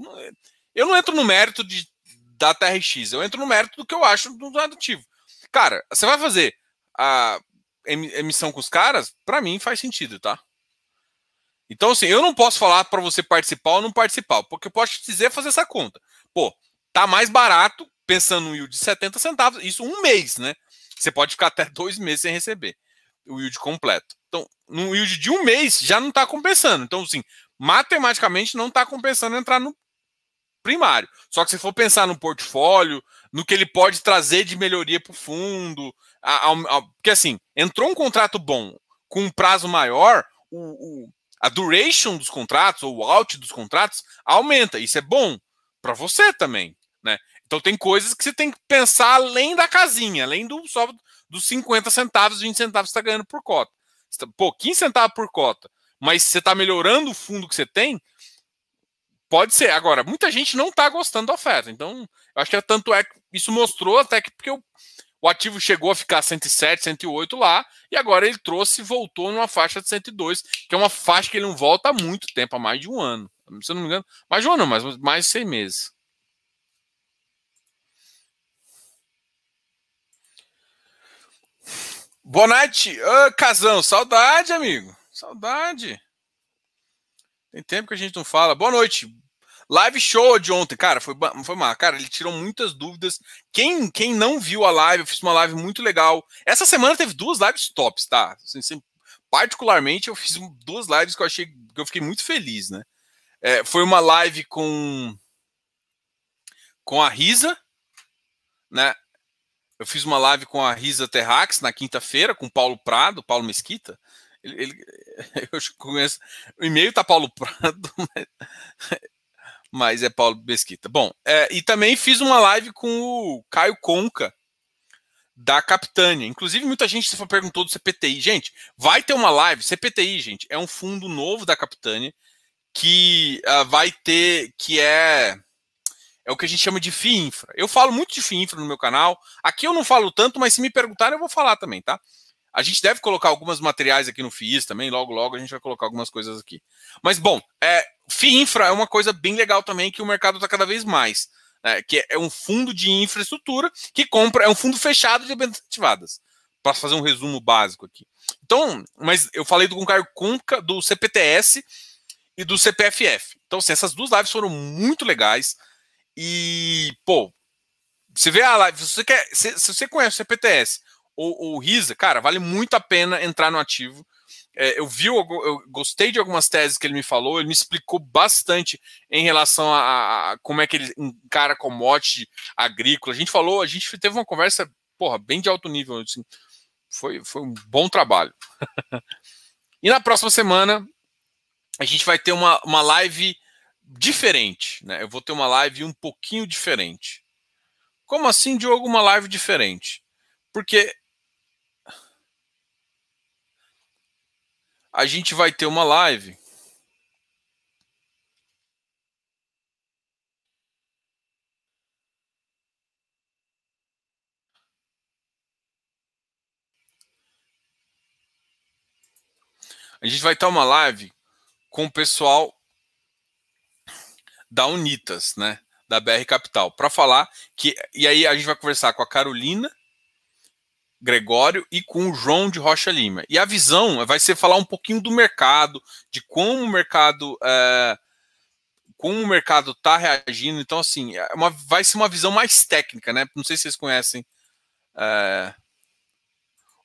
Eu não entro no mérito de, da TRX, eu entro no mérito do que eu acho do ativo Cara, você vai fazer a emissão com os caras, para mim faz sentido, tá? Então, assim, eu não posso falar para você participar ou não participar. Porque eu posso te dizer fazer essa conta. Pô, Tá mais barato, pensando no yield de 70 centavos, isso um mês, né? Você pode ficar até dois meses sem receber o yield completo. Então, no yield de um mês já não está compensando. Então, assim, matematicamente não está compensando entrar no primário. Só que se for pensar no portfólio, no que ele pode trazer de melhoria para o fundo, a, a, a, porque assim, entrou um contrato bom com um prazo maior, o, o, a duration dos contratos, ou o out dos contratos, aumenta. Isso é bom para você também. Né? Então tem coisas que você tem que pensar além da casinha, além do só dos 50 centavos, 20 centavos que você está ganhando por cota. Tá, pô, 15 centavos por cota, mas você está melhorando o fundo que você tem, pode ser. Agora, muita gente não está gostando da oferta. Então, eu acho que é tanto é isso mostrou até que porque o, o ativo chegou a ficar 107, 108 lá, e agora ele trouxe voltou numa faixa de 102, que é uma faixa que ele não volta há muito tempo, há mais de um ano. Se eu não me engano, mais de um ano, mais, mais de seis meses. Boa noite, oh, Casão. Saudade, amigo. Saudade. Tem tempo que a gente não fala. Boa noite. Live show de ontem, cara, foi, foi má. Cara, ele tirou muitas dúvidas. Quem, quem não viu a live, eu fiz uma live muito legal. Essa semana teve duas lives tops, tá? Assim, particularmente, eu fiz duas lives que eu achei que eu fiquei muito feliz, né? É, foi uma live com com a Risa, né? eu fiz uma live com a Risa Terrax na quinta-feira, com o Paulo Prado, Paulo Mesquita. Ele, ele, eu conheço. O e-mail tá Paulo Prado, mas, mas é Paulo Mesquita. Bom, é, e também fiz uma live com o Caio Conca, da Capitânia. Inclusive, muita gente perguntou do CPTI. Gente, vai ter uma live. CPTI, gente, é um fundo novo da Capitânia que uh, vai ter. que é é o que a gente chama de FII infra. Eu falo muito de FII infra no meu canal. Aqui eu não falo tanto, mas se me perguntarem, eu vou falar também, tá? A gente deve colocar alguns materiais aqui no FIIs também, logo, logo a gente vai colocar algumas coisas aqui. Mas, bom, é, FII infra é uma coisa bem legal também que o mercado está cada vez mais. Né? Que é um fundo de infraestrutura que compra, é um fundo fechado de eventos ativadas. Para fazer um resumo básico aqui. Então, mas eu falei do Concar Conca, do CPTS e do CPFF. Então, assim, essas duas lives foram muito legais. E, pô, você vê a live, se você, quer, se, se você conhece o CPTS ou, o RISA, cara, vale muito a pena entrar no ativo. É, eu vi, eu, eu gostei de algumas teses que ele me falou, ele me explicou bastante em relação a, a como é que ele encara com mote agrícola. A gente falou, a gente teve uma conversa, porra, bem de alto nível. Assim, foi, foi um bom trabalho. e na próxima semana, a gente vai ter uma, uma live diferente, né? Eu vou ter uma live um pouquinho diferente. Como assim, Diogo, uma live diferente? Porque a gente vai ter uma live. A gente vai ter uma live com o pessoal da Unitas, né? Da BR Capital, para falar que. E aí a gente vai conversar com a Carolina Gregório e com o João de Rocha Lima. E a visão vai ser falar um pouquinho do mercado, de como o mercado. É, como o mercado está reagindo. Então, assim, é uma, vai ser uma visão mais técnica, né? Não sei se vocês conhecem é,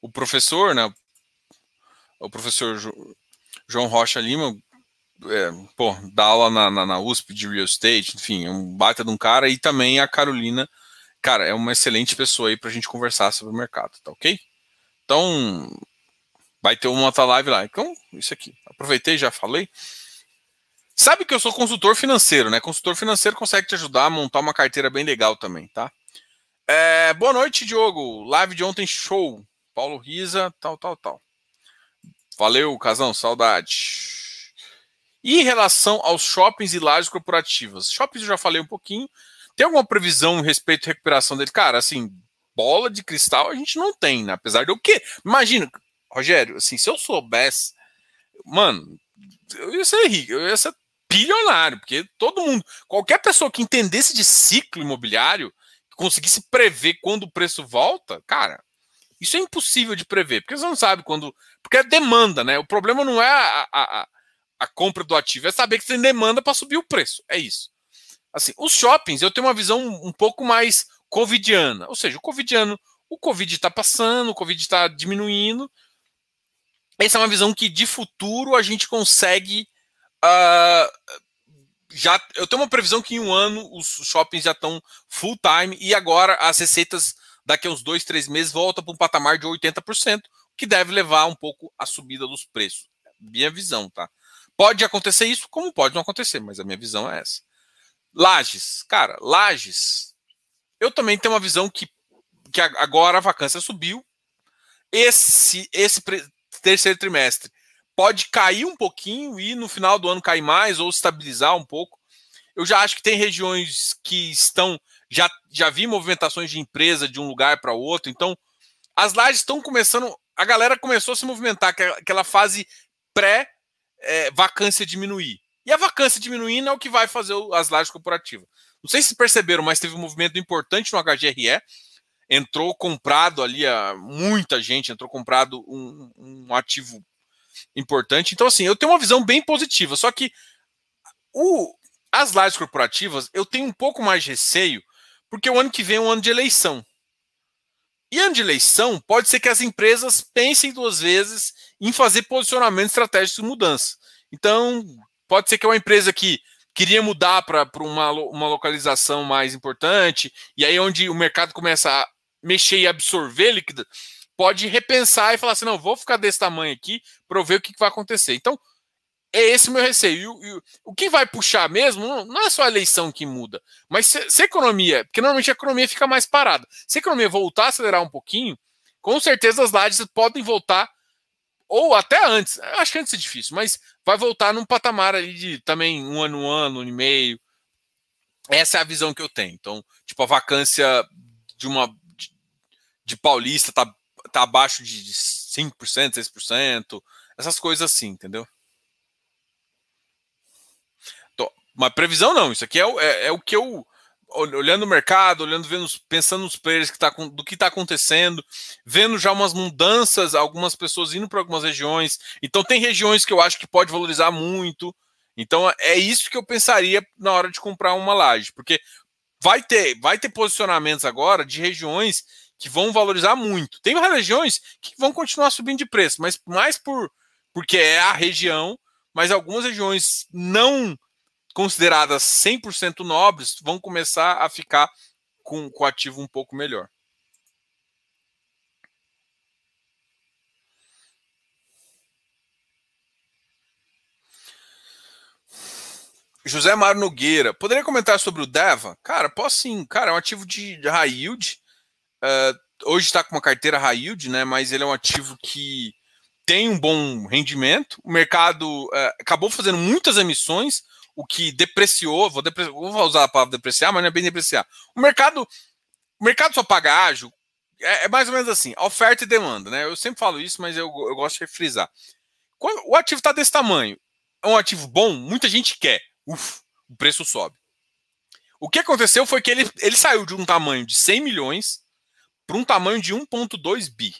o professor, né? O professor João Rocha Lima, é, pô, dá aula na, na, na, USP de real estate, enfim, é um baita de um cara. E também a Carolina, cara, é uma excelente pessoa aí pra gente conversar sobre o mercado, tá ok? Então, vai ter uma outra live lá. Então, isso aqui. Aproveitei, já falei. Sabe que eu sou consultor financeiro, né? Consultor financeiro consegue te ajudar a montar uma carteira bem legal também, tá? É, boa noite, Diogo. Live de ontem, show. Paulo Risa, tal, tal, tal. Valeu, Casão, saudade. E em relação aos shoppings e lajes corporativas, shoppings eu já falei um pouquinho. Tem alguma previsão respeito à recuperação dele? Cara, assim, bola de cristal a gente não tem, né? apesar do que. Imagina, Rogério, assim, se eu soubesse, mano, eu ia ser rico, eu ia ser bilionário, porque todo mundo, qualquer pessoa que entendesse de ciclo imobiliário, conseguisse prever quando o preço volta, cara, isso é impossível de prever, porque você não sabe quando. Porque é demanda, né? O problema não é a, a, a a compra do ativo é saber que tem demanda para subir o preço. É isso. Assim, os shoppings, eu tenho uma visão um pouco mais covidiana. Ou seja, o covidiano, o Covid está passando, o Covid está diminuindo. Essa é uma visão que de futuro a gente consegue. Uh, já, eu tenho uma previsão que em um ano os shoppings já estão full time e agora as receitas daqui a uns dois, três meses volta para um patamar de 80%, que deve levar um pouco a subida dos preços. Minha visão, tá? Pode acontecer isso, como pode não acontecer, mas a minha visão é essa. Lages, cara, Lages. Eu também tenho uma visão que, que agora a vacância subiu. Esse, esse terceiro trimestre pode cair um pouquinho e no final do ano cair mais ou estabilizar um pouco. Eu já acho que tem regiões que estão. Já, já vi movimentações de empresa de um lugar para outro. Então, as lajes estão começando. A galera começou a se movimentar, aquela fase pré é, vacância diminuir. E a vacância diminuindo é o que vai fazer as lajes corporativas. Não sei se perceberam, mas teve um movimento importante no HGRE. Entrou comprado ali, a, ah, muita gente entrou comprado um, um ativo importante. Então, assim, eu tenho uma visão bem positiva. Só que o, as lajes corporativas, eu tenho um pouco mais de receio, porque o ano que vem é um ano de eleição. E ano de eleição, pode ser que as empresas pensem duas vezes em fazer posicionamento estratégico de mudança. Então, pode ser que uma empresa que queria mudar para uma, uma localização mais importante, e aí onde o mercado começa a mexer e absorver líquido, pode repensar e falar assim: não, vou ficar desse tamanho aqui para ver o que, que vai acontecer. Então, é esse o meu receio. E, e, o que vai puxar mesmo não, não, é só a eleição que muda, mas se, se, a economia, porque normalmente a economia fica mais parada, se a economia voltar a acelerar um pouquinho, com certeza as lajes podem voltar, ou até antes, acho que antes é difícil, mas vai voltar num patamar ali de também um ano, um ano, um ano e meio. Essa é a visão que eu tenho. Então, tipo, a vacância de uma de, de paulista tá, tá abaixo de, de 5%, 6%, essas coisas assim, entendeu? uma previsão não. Isso aqui é, é, é o que eu olhando o mercado, olhando, vendo, pensando nos players que tá, do que está acontecendo, vendo já umas mudanças, algumas pessoas indo para algumas regiões. Então tem regiões que eu acho que pode valorizar muito. Então é, é isso que eu pensaria na hora de comprar uma laje, porque vai ter, vai ter posicionamentos agora de regiões que vão valorizar muito. Tem regiões que vão continuar subindo de preço, mas mais por porque é a região, mas algumas regiões não consideradas 100% nobres vão começar a ficar com, o ativo um pouco melhor. José Mar Nogueira, poderia comentar sobre o Deva? Cara, posso sim. Cara, é um ativo de, de high yield. Uh, hoje está com uma carteira high yield, né? Mas ele é um ativo que tem um bom rendimento. O mercado uh, acabou fazendo muitas emissões o que depreciou, vou, depre... vou usar a palavra depreciar, mas não é bem depreciar. O mercado, o mercado só paga ágil, é, é mais ou menos assim, oferta e demanda, né? Eu sempre falo isso, mas eu, eu gosto de frisar. Quando o ativo está desse tamanho, é um ativo bom, muita gente quer, uf, o preço sobe. O que aconteceu foi que ele, ele saiu de um tamanho de 100 milhões para um tamanho de 1,2 bi.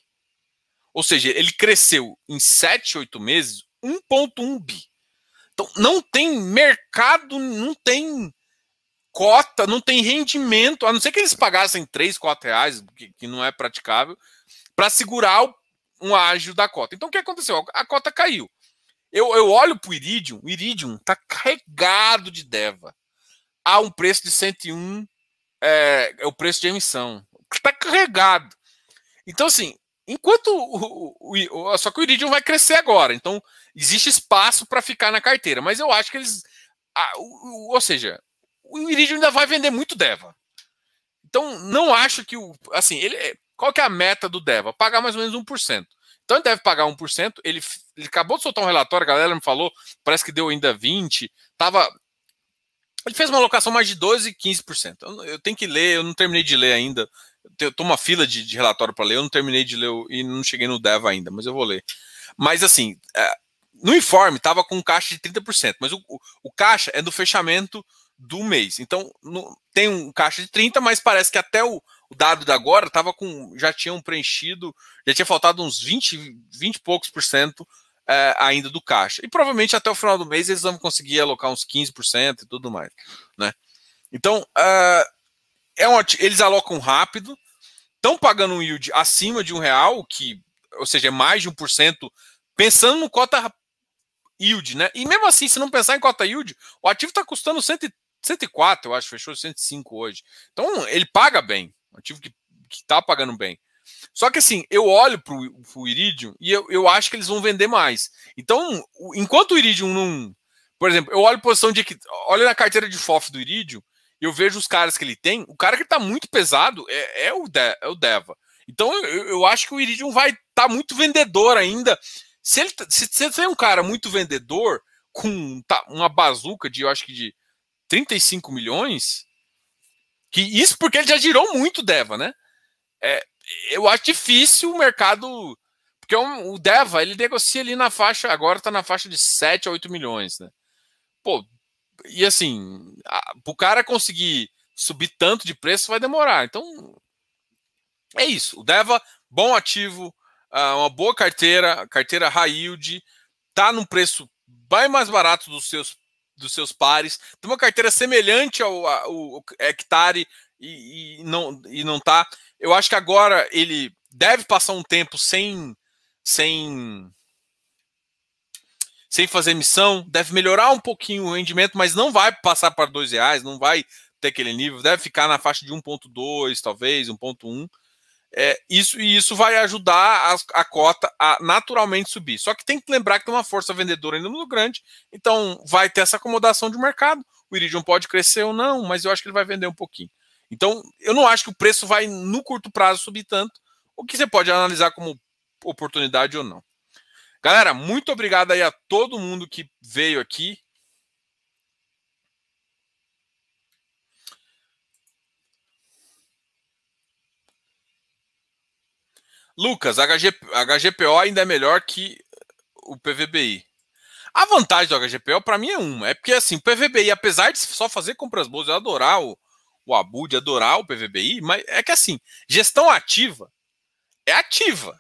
Ou seja, ele cresceu em 7, 8 meses 1,1 bi. Então, não tem mercado, não tem cota, não tem rendimento, a não ser que eles pagassem 3, 4 reais, que, que não é praticável, para segurar o, um ágio da cota. Então, o que aconteceu? A cota caiu. Eu, eu olho para o Iridium, o Iridium está carregado de DEVA a um preço de 101, é, é o preço de emissão. Está carregado. Então, assim, Enquanto o, o, o, só que o Iridium vai crescer agora, então existe espaço para ficar na carteira, mas eu acho que eles, o, ou seja, o Iridium ainda vai vender muito Deva. Então não acho que o, assim, ele, qual que é a meta do Deva? Pagar mais ou menos 1%. Então ele deve pagar 1%, ele, ele acabou de soltar um relatório, a galera me falou, parece que deu ainda 20, tava ele fez uma alocação mais de 12 e 15%. Eu, eu tenho que ler, eu não terminei de ler ainda eu tô uma fila de, de relatório para ler, eu não terminei de ler e não cheguei no Dev ainda, mas eu vou ler. Mas assim, é, no informe estava com caixa de 30%, mas o, o, caixa é do fechamento do mês. Então, no, tem um caixa de 30%, mas parece que até o, o dado da agora tava com. já tinham preenchido, já tinha faltado uns 20, 20 e poucos por cento é, ainda do caixa. E provavelmente até o final do mês eles vão conseguir alocar uns 15% e tudo mais. Né? Então, uh, é um, eles alocam rápido, estão pagando um yield acima de um real, que, ou seja, é mais de 1%, pensando no cota yield, né? E mesmo assim, se não pensar em cota yield, o ativo está custando 100, 104, eu acho, fechou 105 hoje. Então, ele paga bem, um ativo que está pagando bem. Só que assim, eu olho para o Iridium e eu, eu acho que eles vão vender mais. Então, enquanto o Iridium não. Por exemplo, eu olho posição de. Olha na carteira de FOF do Iridium, eu vejo os caras que ele tem, o cara que tá muito pesado é, é o, De, é o Deva. Então eu, eu, acho que o Iridium vai estar tá muito vendedor ainda. Se ele se, se tem um cara muito vendedor, com tá, uma bazuca de, eu acho que de 35 milhões, que isso porque ele já girou muito Deva, né? É, eu acho difícil o mercado. Porque é o Deva, ele negocia ali na faixa, agora tá na faixa de 7 a 8 milhões, né? Pô, e assim, para o cara conseguir subir tanto de preço vai demorar. Então, é isso. O Deva, bom ativo, ah, uma boa carteira, carteira high yield, tá num preço bem mais barato dos seus dos seus pares. Tem uma carteira semelhante ao, ao, hectare e, e, não e não tá. Eu acho que agora ele deve passar um tempo sem sem sem fazer missão, deve melhorar um pouquinho o rendimento, mas não vai passar para dois reais, não vai ter aquele nível, deve ficar na faixa de 1.2, talvez, 1.1. É, isso, e isso vai ajudar a, a, cota a naturalmente subir. Só que tem que lembrar que tem uma força vendedora ainda muito grande, então vai ter essa acomodação de mercado. O Iridium pode crescer ou não, mas eu acho que ele vai vender um pouquinho. Então, eu não acho que o preço vai, no curto prazo, subir tanto, o que você pode analisar como oportunidade ou não. Galera, muito obrigado aí a todo mundo que veio aqui. Lucas, HG, HGPO ainda é melhor que o PVBI. A vantagem do HGPO para mim é uma, é porque assim, o PVBI, apesar de só fazer compras boas, eu adorar o, o Abu, de adorar o PVBI, mas é que assim, gestão ativa é ativa.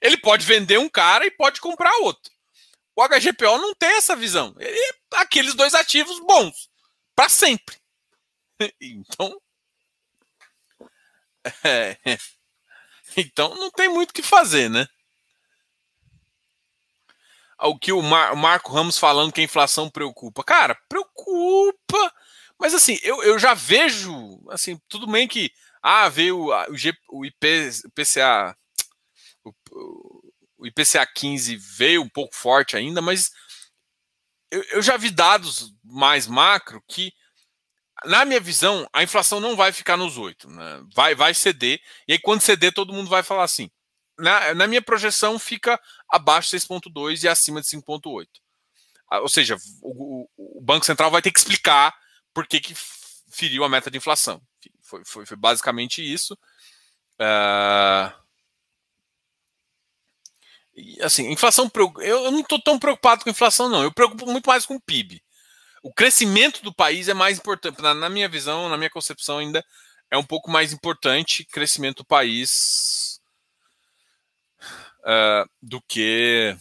Ele pode vender um cara e pode comprar outro. O HGPO não tem essa visão. Ele, aqueles dois ativos bons para sempre. Então, é, então não tem muito o que fazer, né? O que o, Mar, o, Marco Ramos falando que a inflação preocupa. Cara, preocupa. Mas assim, eu, eu já vejo, assim, tudo bem que ah, veio o, o, IP, o IPCA o IPCA 15 veio um pouco forte ainda, mas eu, eu, já vi dados mais macro que, na minha visão, a inflação não vai ficar nos 8, né? vai, vai ceder, e aí quando ceder, todo mundo vai falar assim. Na, na minha projeção, fica abaixo de 6,2 e acima de 5,8. Ah, ou seja, o, o, Banco Central vai ter que explicar por que, que feriu a meta de inflação. Foi, foi, foi basicamente isso. Uh assim, inflação. Eu não estou tão preocupado com inflação, não. Eu preocupo muito mais com o PIB. O crescimento do país é mais importante. Na, minha visão, na minha concepção, ainda é um pouco mais importante crescimento do país uh, do que.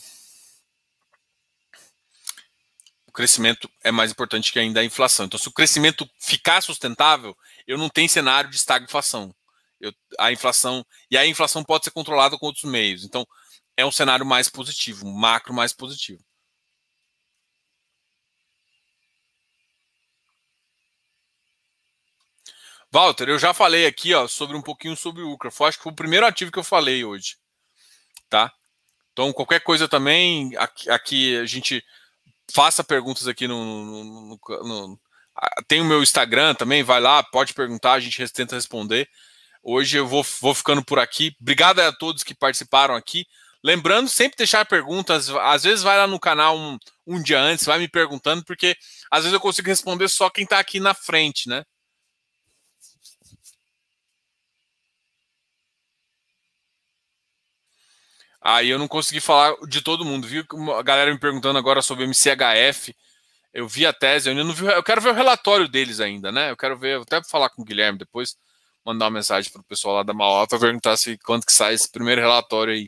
O crescimento é mais importante que ainda a inflação. Então, se o crescimento ficar sustentável, eu não tenho cenário de estagflação. Eu, a inflação e a inflação pode ser controlada com outros meios. Então, é um cenário mais positivo, um macro mais positivo. Walter, eu já falei aqui ó, sobre um pouquinho sobre o Ucra. Foi, acho que foi o primeiro ativo que eu falei hoje. Tá? Então, qualquer coisa também, aqui, aqui a gente faça perguntas aqui no, no, no, no, Tem o meu Instagram também, vai lá, pode perguntar, a gente tenta responder. Hoje eu vou, vou ficando por aqui. Obrigado a todos que participaram aqui. Lembrando, sempre deixar perguntas. Às vezes vai lá no canal um, um dia antes, vai me perguntando, porque às vezes eu consigo responder só quem está aqui na frente, né? Aí eu não consegui falar de todo mundo. Viu a galera me perguntando agora sobre o MCHF. Eu vi a tese, eu ainda não vi. Eu quero ver o relatório deles ainda, né? Eu quero ver, eu até vou falar com o Guilherme depois, mandar uma mensagem para o pessoal lá da Mauá para perguntar se quanto que sai esse primeiro relatório aí.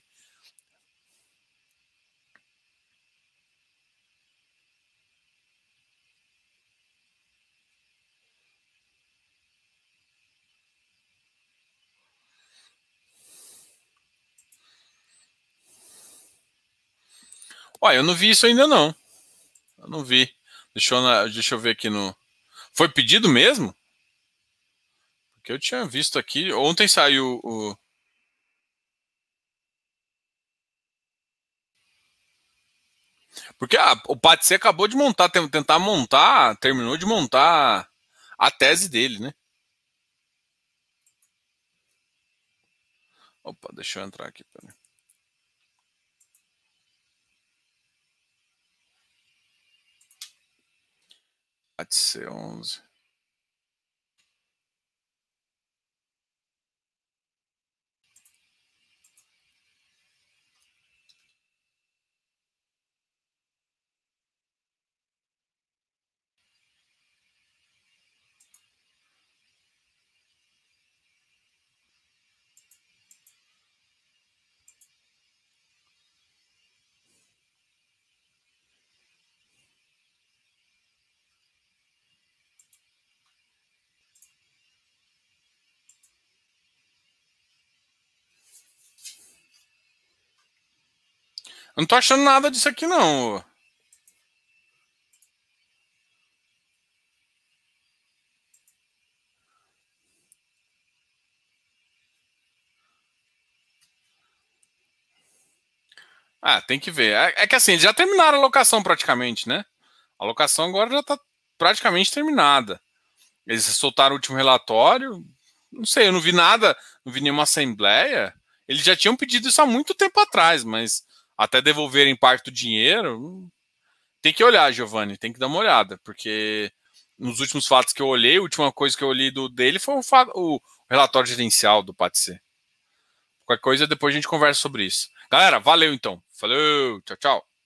Olha, eu não vi isso ainda não. Eu não vi. Deixa eu, deixa eu ver aqui no. Foi pedido mesmo? Porque eu tinha visto aqui. Ontem saiu o. Porque ah, o Patsy acabou de montar, tentar montar, terminou de montar a tese dele, né? Opa, deixa eu entrar aqui. Peraí. At ah, séance. não tô achando nada disso aqui, não. Ah, tem que ver. É, é que assim, já terminaram a locação praticamente, né? A locação agora já está praticamente terminada. Eles soltaram o último relatório. Não sei, eu não vi nada, não vi nenhuma assembleia. Eles já tinham pedido isso há muito tempo atrás, mas até devolverem parte do dinheiro, hum, tem que olhar, Giovanni, tem que dar uma olhada, porque nos últimos fatos que eu olhei, a última coisa que eu olhei do dele foi o, o relatório gerencial do PATC. Qualquer coisa, depois a gente conversa sobre isso. Galera, valeu então. Falou, tchau, tchau.